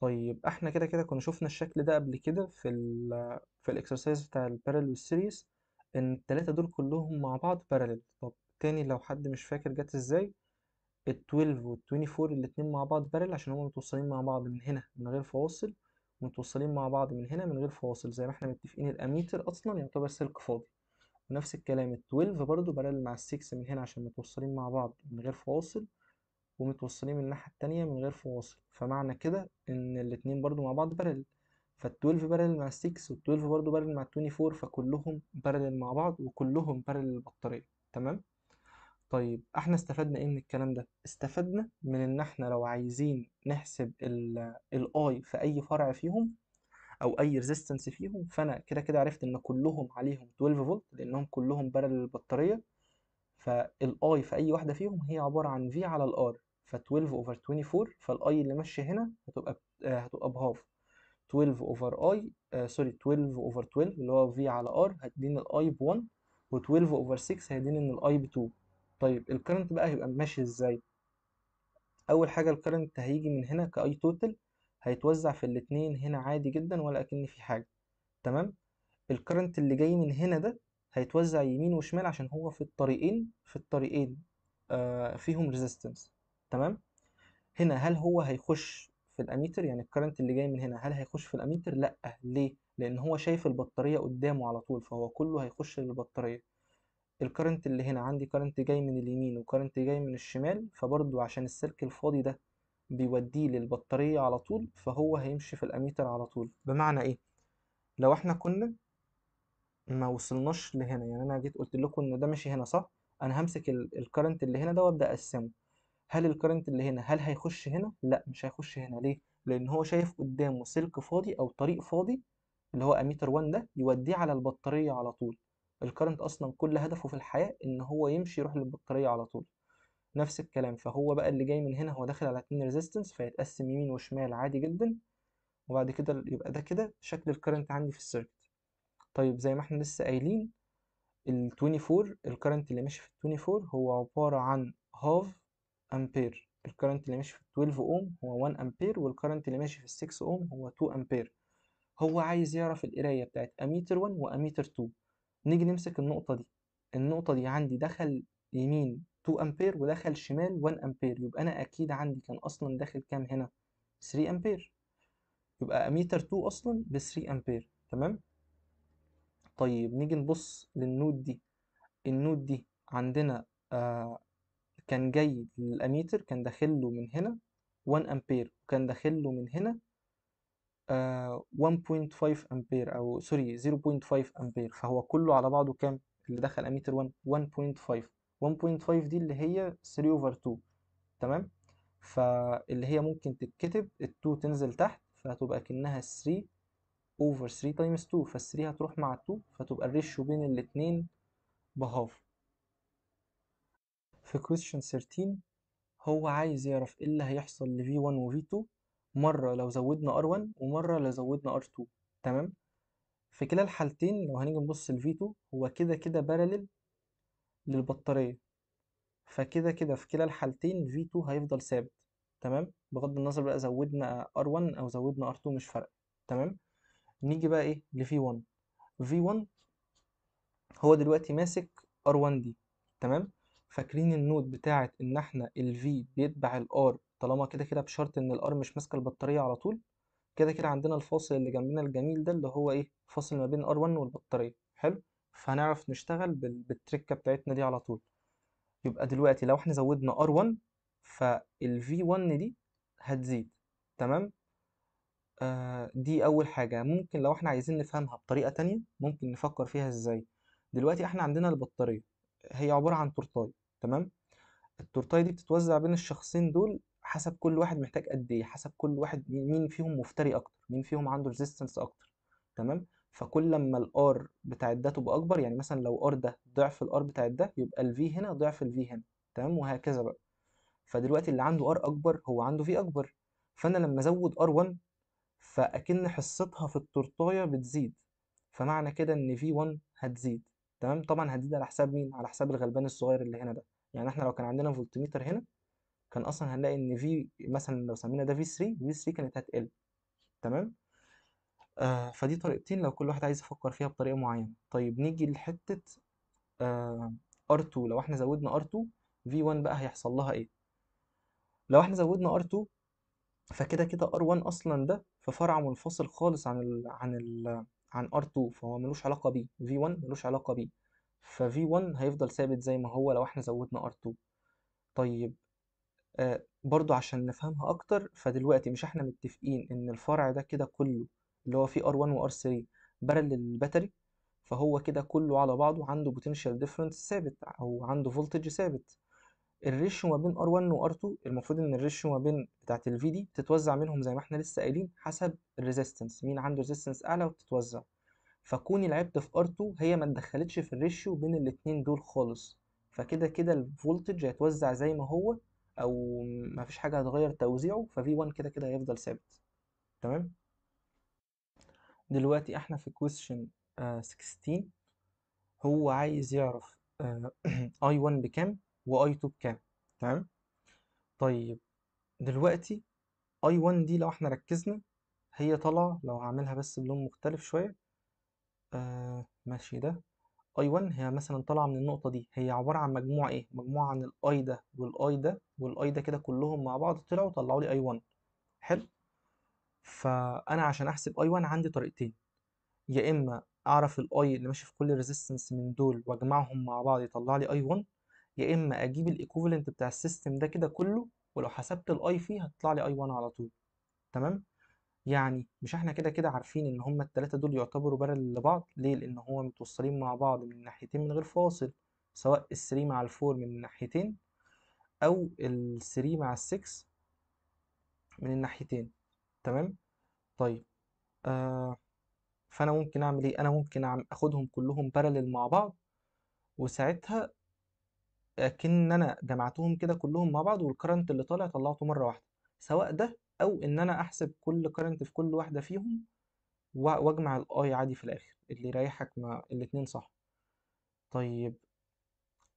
طيب احنا كده كده كنا شفنا الشكل ده قبل كده في ال في الاكسرسايز بتاع البارلل سيريز ان التلاتة دول كلهم مع بعض بارلل طب تاني لو حد مش فاكر جت ازاي ال 12 وال 24 الاتنين مع بعض بارل عشان هما متوصلين مع بعض من هنا من غير فواصل ومتوصلين مع بعض من هنا من غير فواصل زي ما احنا متفقين الاميتر اصلا يعتبر سلك فاضي ونفس الكلام ال 12 برضو بارل مع ال 6 من هنا عشان متوصلين مع بعض من غير فواصل ومتوصلين من الناحية التانية من غير فواصل فمعنى كده إن الاتنين برضو مع بعض بارل فال12 بارل مع 6 وال12 برضو بارل مع 24 فكلهم بارل مع بعض وكلهم بارل للبطارية تمام طيب احنا استفدنا ايه من الكلام ده استفدنا من ان احنا لو عايزين نحسب الاي في اي فرع فيهم او اي ريزيستنس فيهم فانا كده كده عرفت ان كلهم عليهم 12 فولت لانهم كلهم بارل للبطاريه فالاي في اي واحده فيهم هي عباره عن في على الار ف 12 over 24 فالاي اللي ماشيه هنا هتبقى آه، هتبقى بهاف 12 over i سوري آه، 12 over 12 اللي هو في على ار هتديني الاي ب 1 و12 over 6 هيديني ان الاي ب 2 طيب الكرنت بقى هيبقى ماشي ازاي اول حاجه الكرنت هيجي من هنا كاي توتال هيتوزع في الاتنين هنا عادي جدا ولا اكن في حاجه تمام الكرنت اللي جاي من هنا ده هيتوزع يمين وشمال عشان هو في الطريقين في الطريقين آه فيهم ريزيستنس تمام هنا هل هو هيخش في الاميتر يعني الكرنت اللي جاي من هنا هل هيخش في الاميتر لا ليه لان هو شايف البطاريه قدامه على طول فهو كله هيخش للبطاريه الكرنت اللي هنا عندي كرنت جاي من اليمين وكرنت جاي من الشمال فبرضو عشان السلك الفاضي ده بيوديه للبطاريه على طول فهو هيمشي في الاميتر على طول بمعنى ايه لو احنا كنا ما وصلناش لهنا يعني انا جيت قلت لكم ان ده ماشي هنا صح انا همسك الكرنت اللي هنا ده وابدا اقسمه هل الكرنت اللي هنا هل هيخش هنا لا مش هيخش هنا ليه لان هو شايف قدامه سلك فاضي او طريق فاضي اللي هو اميتر 1 ده يوديه على البطاريه على طول الكرنت اصلا كل هدفه في الحياه ان هو يمشي يروح للبطاريه على طول نفس الكلام فهو بقى اللي جاي من هنا هو داخل على اتنين ريزيستنس فيتقسم يمين وشمال عادي جدا وبعد كده يبقى ده كده شكل الكرنت عندي في السيركت طيب زي ما احنا لسه قايلين ال 24 الكرنت اللي ماشي في ال 24 هو عباره عن هاف امبير الكرنت اللي ماشي في 12 اوم هو 1 امبير والكرنت اللي ماشي في 6 اوم هو 2 امبير هو عايز يعرف القرايه بتاعت اميتر 1 واميتر 2 نيجي نمسك النقطه دي النقطه دي عندي دخل يمين 2 امبير ودخل شمال 1 امبير يبقى انا اكيد عندي كان اصلا داخل كام هنا 3 امبير يبقى اميتر 2 اصلا ب 3 امبير تمام طيب نيجي نبص للنود دي النود دي عندنا آه كان جاي للأميتر كان داخل له من هنا 1 أمبير وكان داخل له من هنا 1.5 آه، أمبير أو سوري 0.5 أمبير فهو كله على بعضه كام؟ اللي دخل أميتر 1 1.5 1.5 دي اللي هي 3 اوفر 2 تمام؟ فاللي هي ممكن تتكتب ال 2 تنزل تحت فهتبقى كأنها 3 over 3 times 2 فال 3 هتروح مع 2 فتبقى الريشيو بين الاتنين بهاف في question 13 هو عايز يعرف ايه اللي هيحصل ل V1 و V2 مرة لو زودنا R1 ومرة لو زودنا R2 تمام في كلا الحالتين لو هنيجي نبص ل V2 هو كده كده بارلل للبطارية فكده كده في كلا الحالتين V2 هيفضل ثابت تمام بغض النظر بقى زودنا R1 أو زودنا R2 مش فرق تمام نيجي بقى إيه ل V1 V1 هو دلوقتي ماسك R1 دي تمام فاكرين النوت بتاعت ان احنا ال V بيتبع ال R طالما كده كده بشرط ان ال R مش ماسكه البطاريه على طول كده كده عندنا الفاصل اللي جنبنا الجميل ده اللي هو ايه فاصل ما بين R1 والبطاريه حلو فهنعرف نشتغل بالتركه بتاعتنا دي على طول يبقى دلوقتي لو احنا زودنا R1 فال V1 دي هتزيد تمام آه دي اول حاجه ممكن لو احنا عايزين نفهمها بطريقه تانية ممكن نفكر فيها ازاي دلوقتي احنا عندنا البطاريه هي عباره عن تورتايه تمام التورتايه دي بتتوزع بين الشخصين دول حسب كل واحد محتاج قد ايه حسب كل واحد مين فيهم مفتري اكتر مين فيهم عنده ريزيستنس اكتر تمام فكل ما الار بتاع ده تبقى اكبر يعني مثلا لو ار ده ضعف الار بتاع ده يبقى الفي هنا ضعف الفي هنا تمام وهكذا بقى فدلوقتي اللي عنده ار اكبر هو عنده في اكبر فانا لما ازود ار1 فاكن حصتها في التورتايه بتزيد فمعنى كده ان في 1 هتزيد تمام طبعا هتزيد على حساب مين على حساب الغلبان الصغير اللي هنا ده يعني احنا لو كان عندنا فولتميتر هنا كان اصلا هنلاقي ان في مثلا لو سمينا ده في 3 في 3 كانت هتقل تمام آه فدي طريقتين لو كل واحد عايز يفكر فيها بطريقه معينه طيب نيجي لحته آه R2 لو احنا زودنا ار 2 في 1 بقى هيحصل لها ايه لو احنا زودنا ار 2 فكده كده ار 1 اصلا ده في فرع منفصل خالص عن الـ عن الـ عن R2 فهو ملوش علاقة بيه V1 ملوش علاقة بيه ف V1 هيفضل ثابت زي ما هو لو احنا زودنا R2 طيب آه برضو عشان نفهمها أكتر فدلوقتي مش احنا متفقين إن الفرع ده كده كله اللي هو فيه R1 و R3 بارل للباتري فهو كده كله على بعضه عنده بوتنشال ديفرنس ثابت أو عنده فولتج ثابت الريشيو ما بين R1 و 2 المفروض ان الريشيو ما بين بتاعت الفي دي تتوزع منهم زي ما احنا لسه قايلين حسب الريزيستنس مين عنده ريزيستنس اعلى وبتتوزع فكون لعبت في R2 هي ما اتدخلتش في الريشيو بين الاتنين دول خالص فكده كده الفولتج هيتوزع زي ما هو او ما فيش حاجه هتغير توزيعه ففي 1 كده كده هيفضل ثابت تمام دلوقتي احنا في كويستشن 16 آه، هو عايز يعرف I1 آه، بكام واي 2 بكام تمام طيب دلوقتي اي 1 دي لو احنا ركزنا هي طالعه لو هعملها بس بلون مختلف شويه آه ماشي ده اي 1 هي مثلا طالعه من النقطه دي هي عباره عن مجموعه ايه مجموعه عن الاي ده والاي ده والاي ده كده كلهم مع بعض طلعوا طلعوا لي اي 1 حلو فانا عشان احسب اي 1 عندي طريقتين يا اما اعرف الاي اللي ماشي في كل ريزيستنس من دول واجمعهم مع بعض يطلع لي اي 1 يا اما اجيب الايكوفالنت بتاع السيستم ده كده كله ولو حسبت الاي فيه هتطلع لي اي 1 على طول تمام يعني مش احنا كده كده عارفين ان هما التلاتة دول يعتبروا بارل لبعض ليه لان هما متوصلين مع بعض من ناحيتين من غير فاصل سواء الثري مع الفور من ناحيتين او الثري مع السكس من الناحيتين تمام طيب آه فانا ممكن اعمل ايه انا ممكن اخدهم كلهم بارلل مع بعض وساعتها أكن أنا جمعتهم كده كلهم مع بعض والكرنت اللي طالع طلعته مرة واحدة سواء ده أو إن أنا أحسب كل كرنت في كل واحدة فيهم وأجمع الأي عادي في الآخر اللي يريحك مع الاتنين صح طيب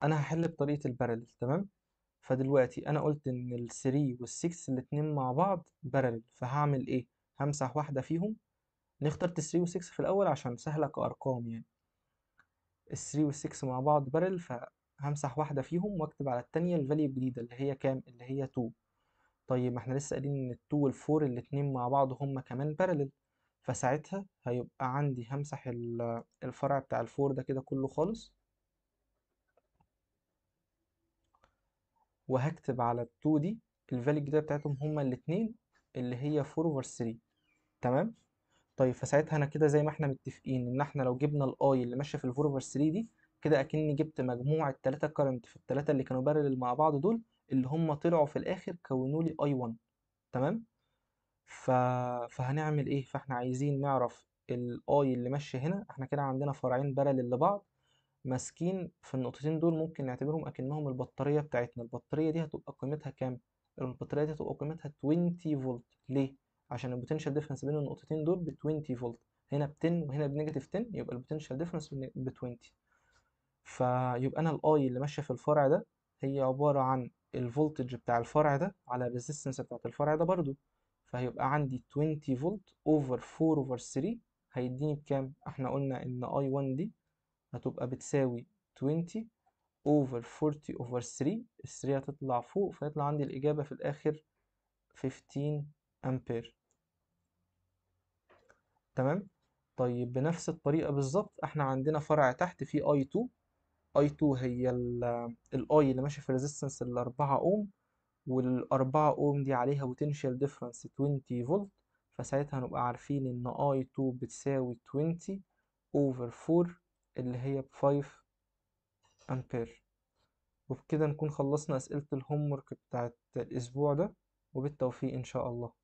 أنا هحل بطريقة البارلل تمام فدلوقتي أنا قلت إن ال3 وال6 الاتنين مع بعض بارلل فهعمل إيه همسح واحدة فيهم نختار اخترت 3 و6 في الأول عشان سهلة كأرقام يعني ال3 وال6 مع بعض بارل ف همسح واحدة فيهم واكتب على التانية الفاليو الجديدة اللي هي كام اللي هي 2 طيب ما احنا لسه قايلين ان ال2 وال4 الاتنين مع بعض هما كمان بارلل فساعتها هيبقى عندي همسح الفرع بتاع 4 ده كده كله خالص وهكتب على 2 دي الفاليو الجديدة بتاعتهم هما الاتنين اللي هي 4 over 3 تمام طيب فساعتها انا كده زي ما احنا متفقين ان احنا لو جبنا الاي اللي ماشيه في 4 over 3 دي كده اكني جبت مجموع التلاتة كارنت في التلاتة اللي كانوا بارلل مع بعض دول اللي هم طلعوا في الاخر كونوا لي اي 1 تمام ف... فهنعمل ايه فاحنا عايزين نعرف الاي اللي ماشي هنا احنا كده عندنا فرعين بارلل لبعض ماسكين في النقطتين دول ممكن نعتبرهم اكنهم البطاريه بتاعتنا البطاريه دي هتبقى قيمتها كام البطاريه دي هتبقى قيمتها 20 فولت ليه عشان البوتنشال ديفرنس بين النقطتين دول ب 20 فولت هنا ب 10 وهنا بنيجاتيف 10 يبقى البوتنشال ديفرنس ب 20 فيبقى انا الاي اللي ماشيه في الفرع ده هي عباره عن الفولتج بتاع الفرع ده على الريزيستنس بتاعت الفرع ده برضو فهيبقى عندي 20 فولت اوفر 4 اوفر 3 هيديني بكام احنا قلنا ان اي 1 دي هتبقى بتساوي 20 اوفر 40 اوفر 3 ال 3 هتطلع فوق فيطلع عندي الاجابه في الاخر 15 امبير تمام طيب بنفس الطريقه بالظبط احنا عندنا فرع تحت فيه اي 2 اي 2 هي الاي اللي ماشي في ريزيستنس ال 4 اوم وال 4 اوم دي عليها بوتنشال ديفرنس 20 فولت فساعتها هنبقى عارفين ان اي 2 بتساوي 20 اوفر 4 اللي هي ب 5 امبير وبكده نكون خلصنا اسئله الهوم ورك بتاعه الاسبوع ده وبالتوفيق ان شاء الله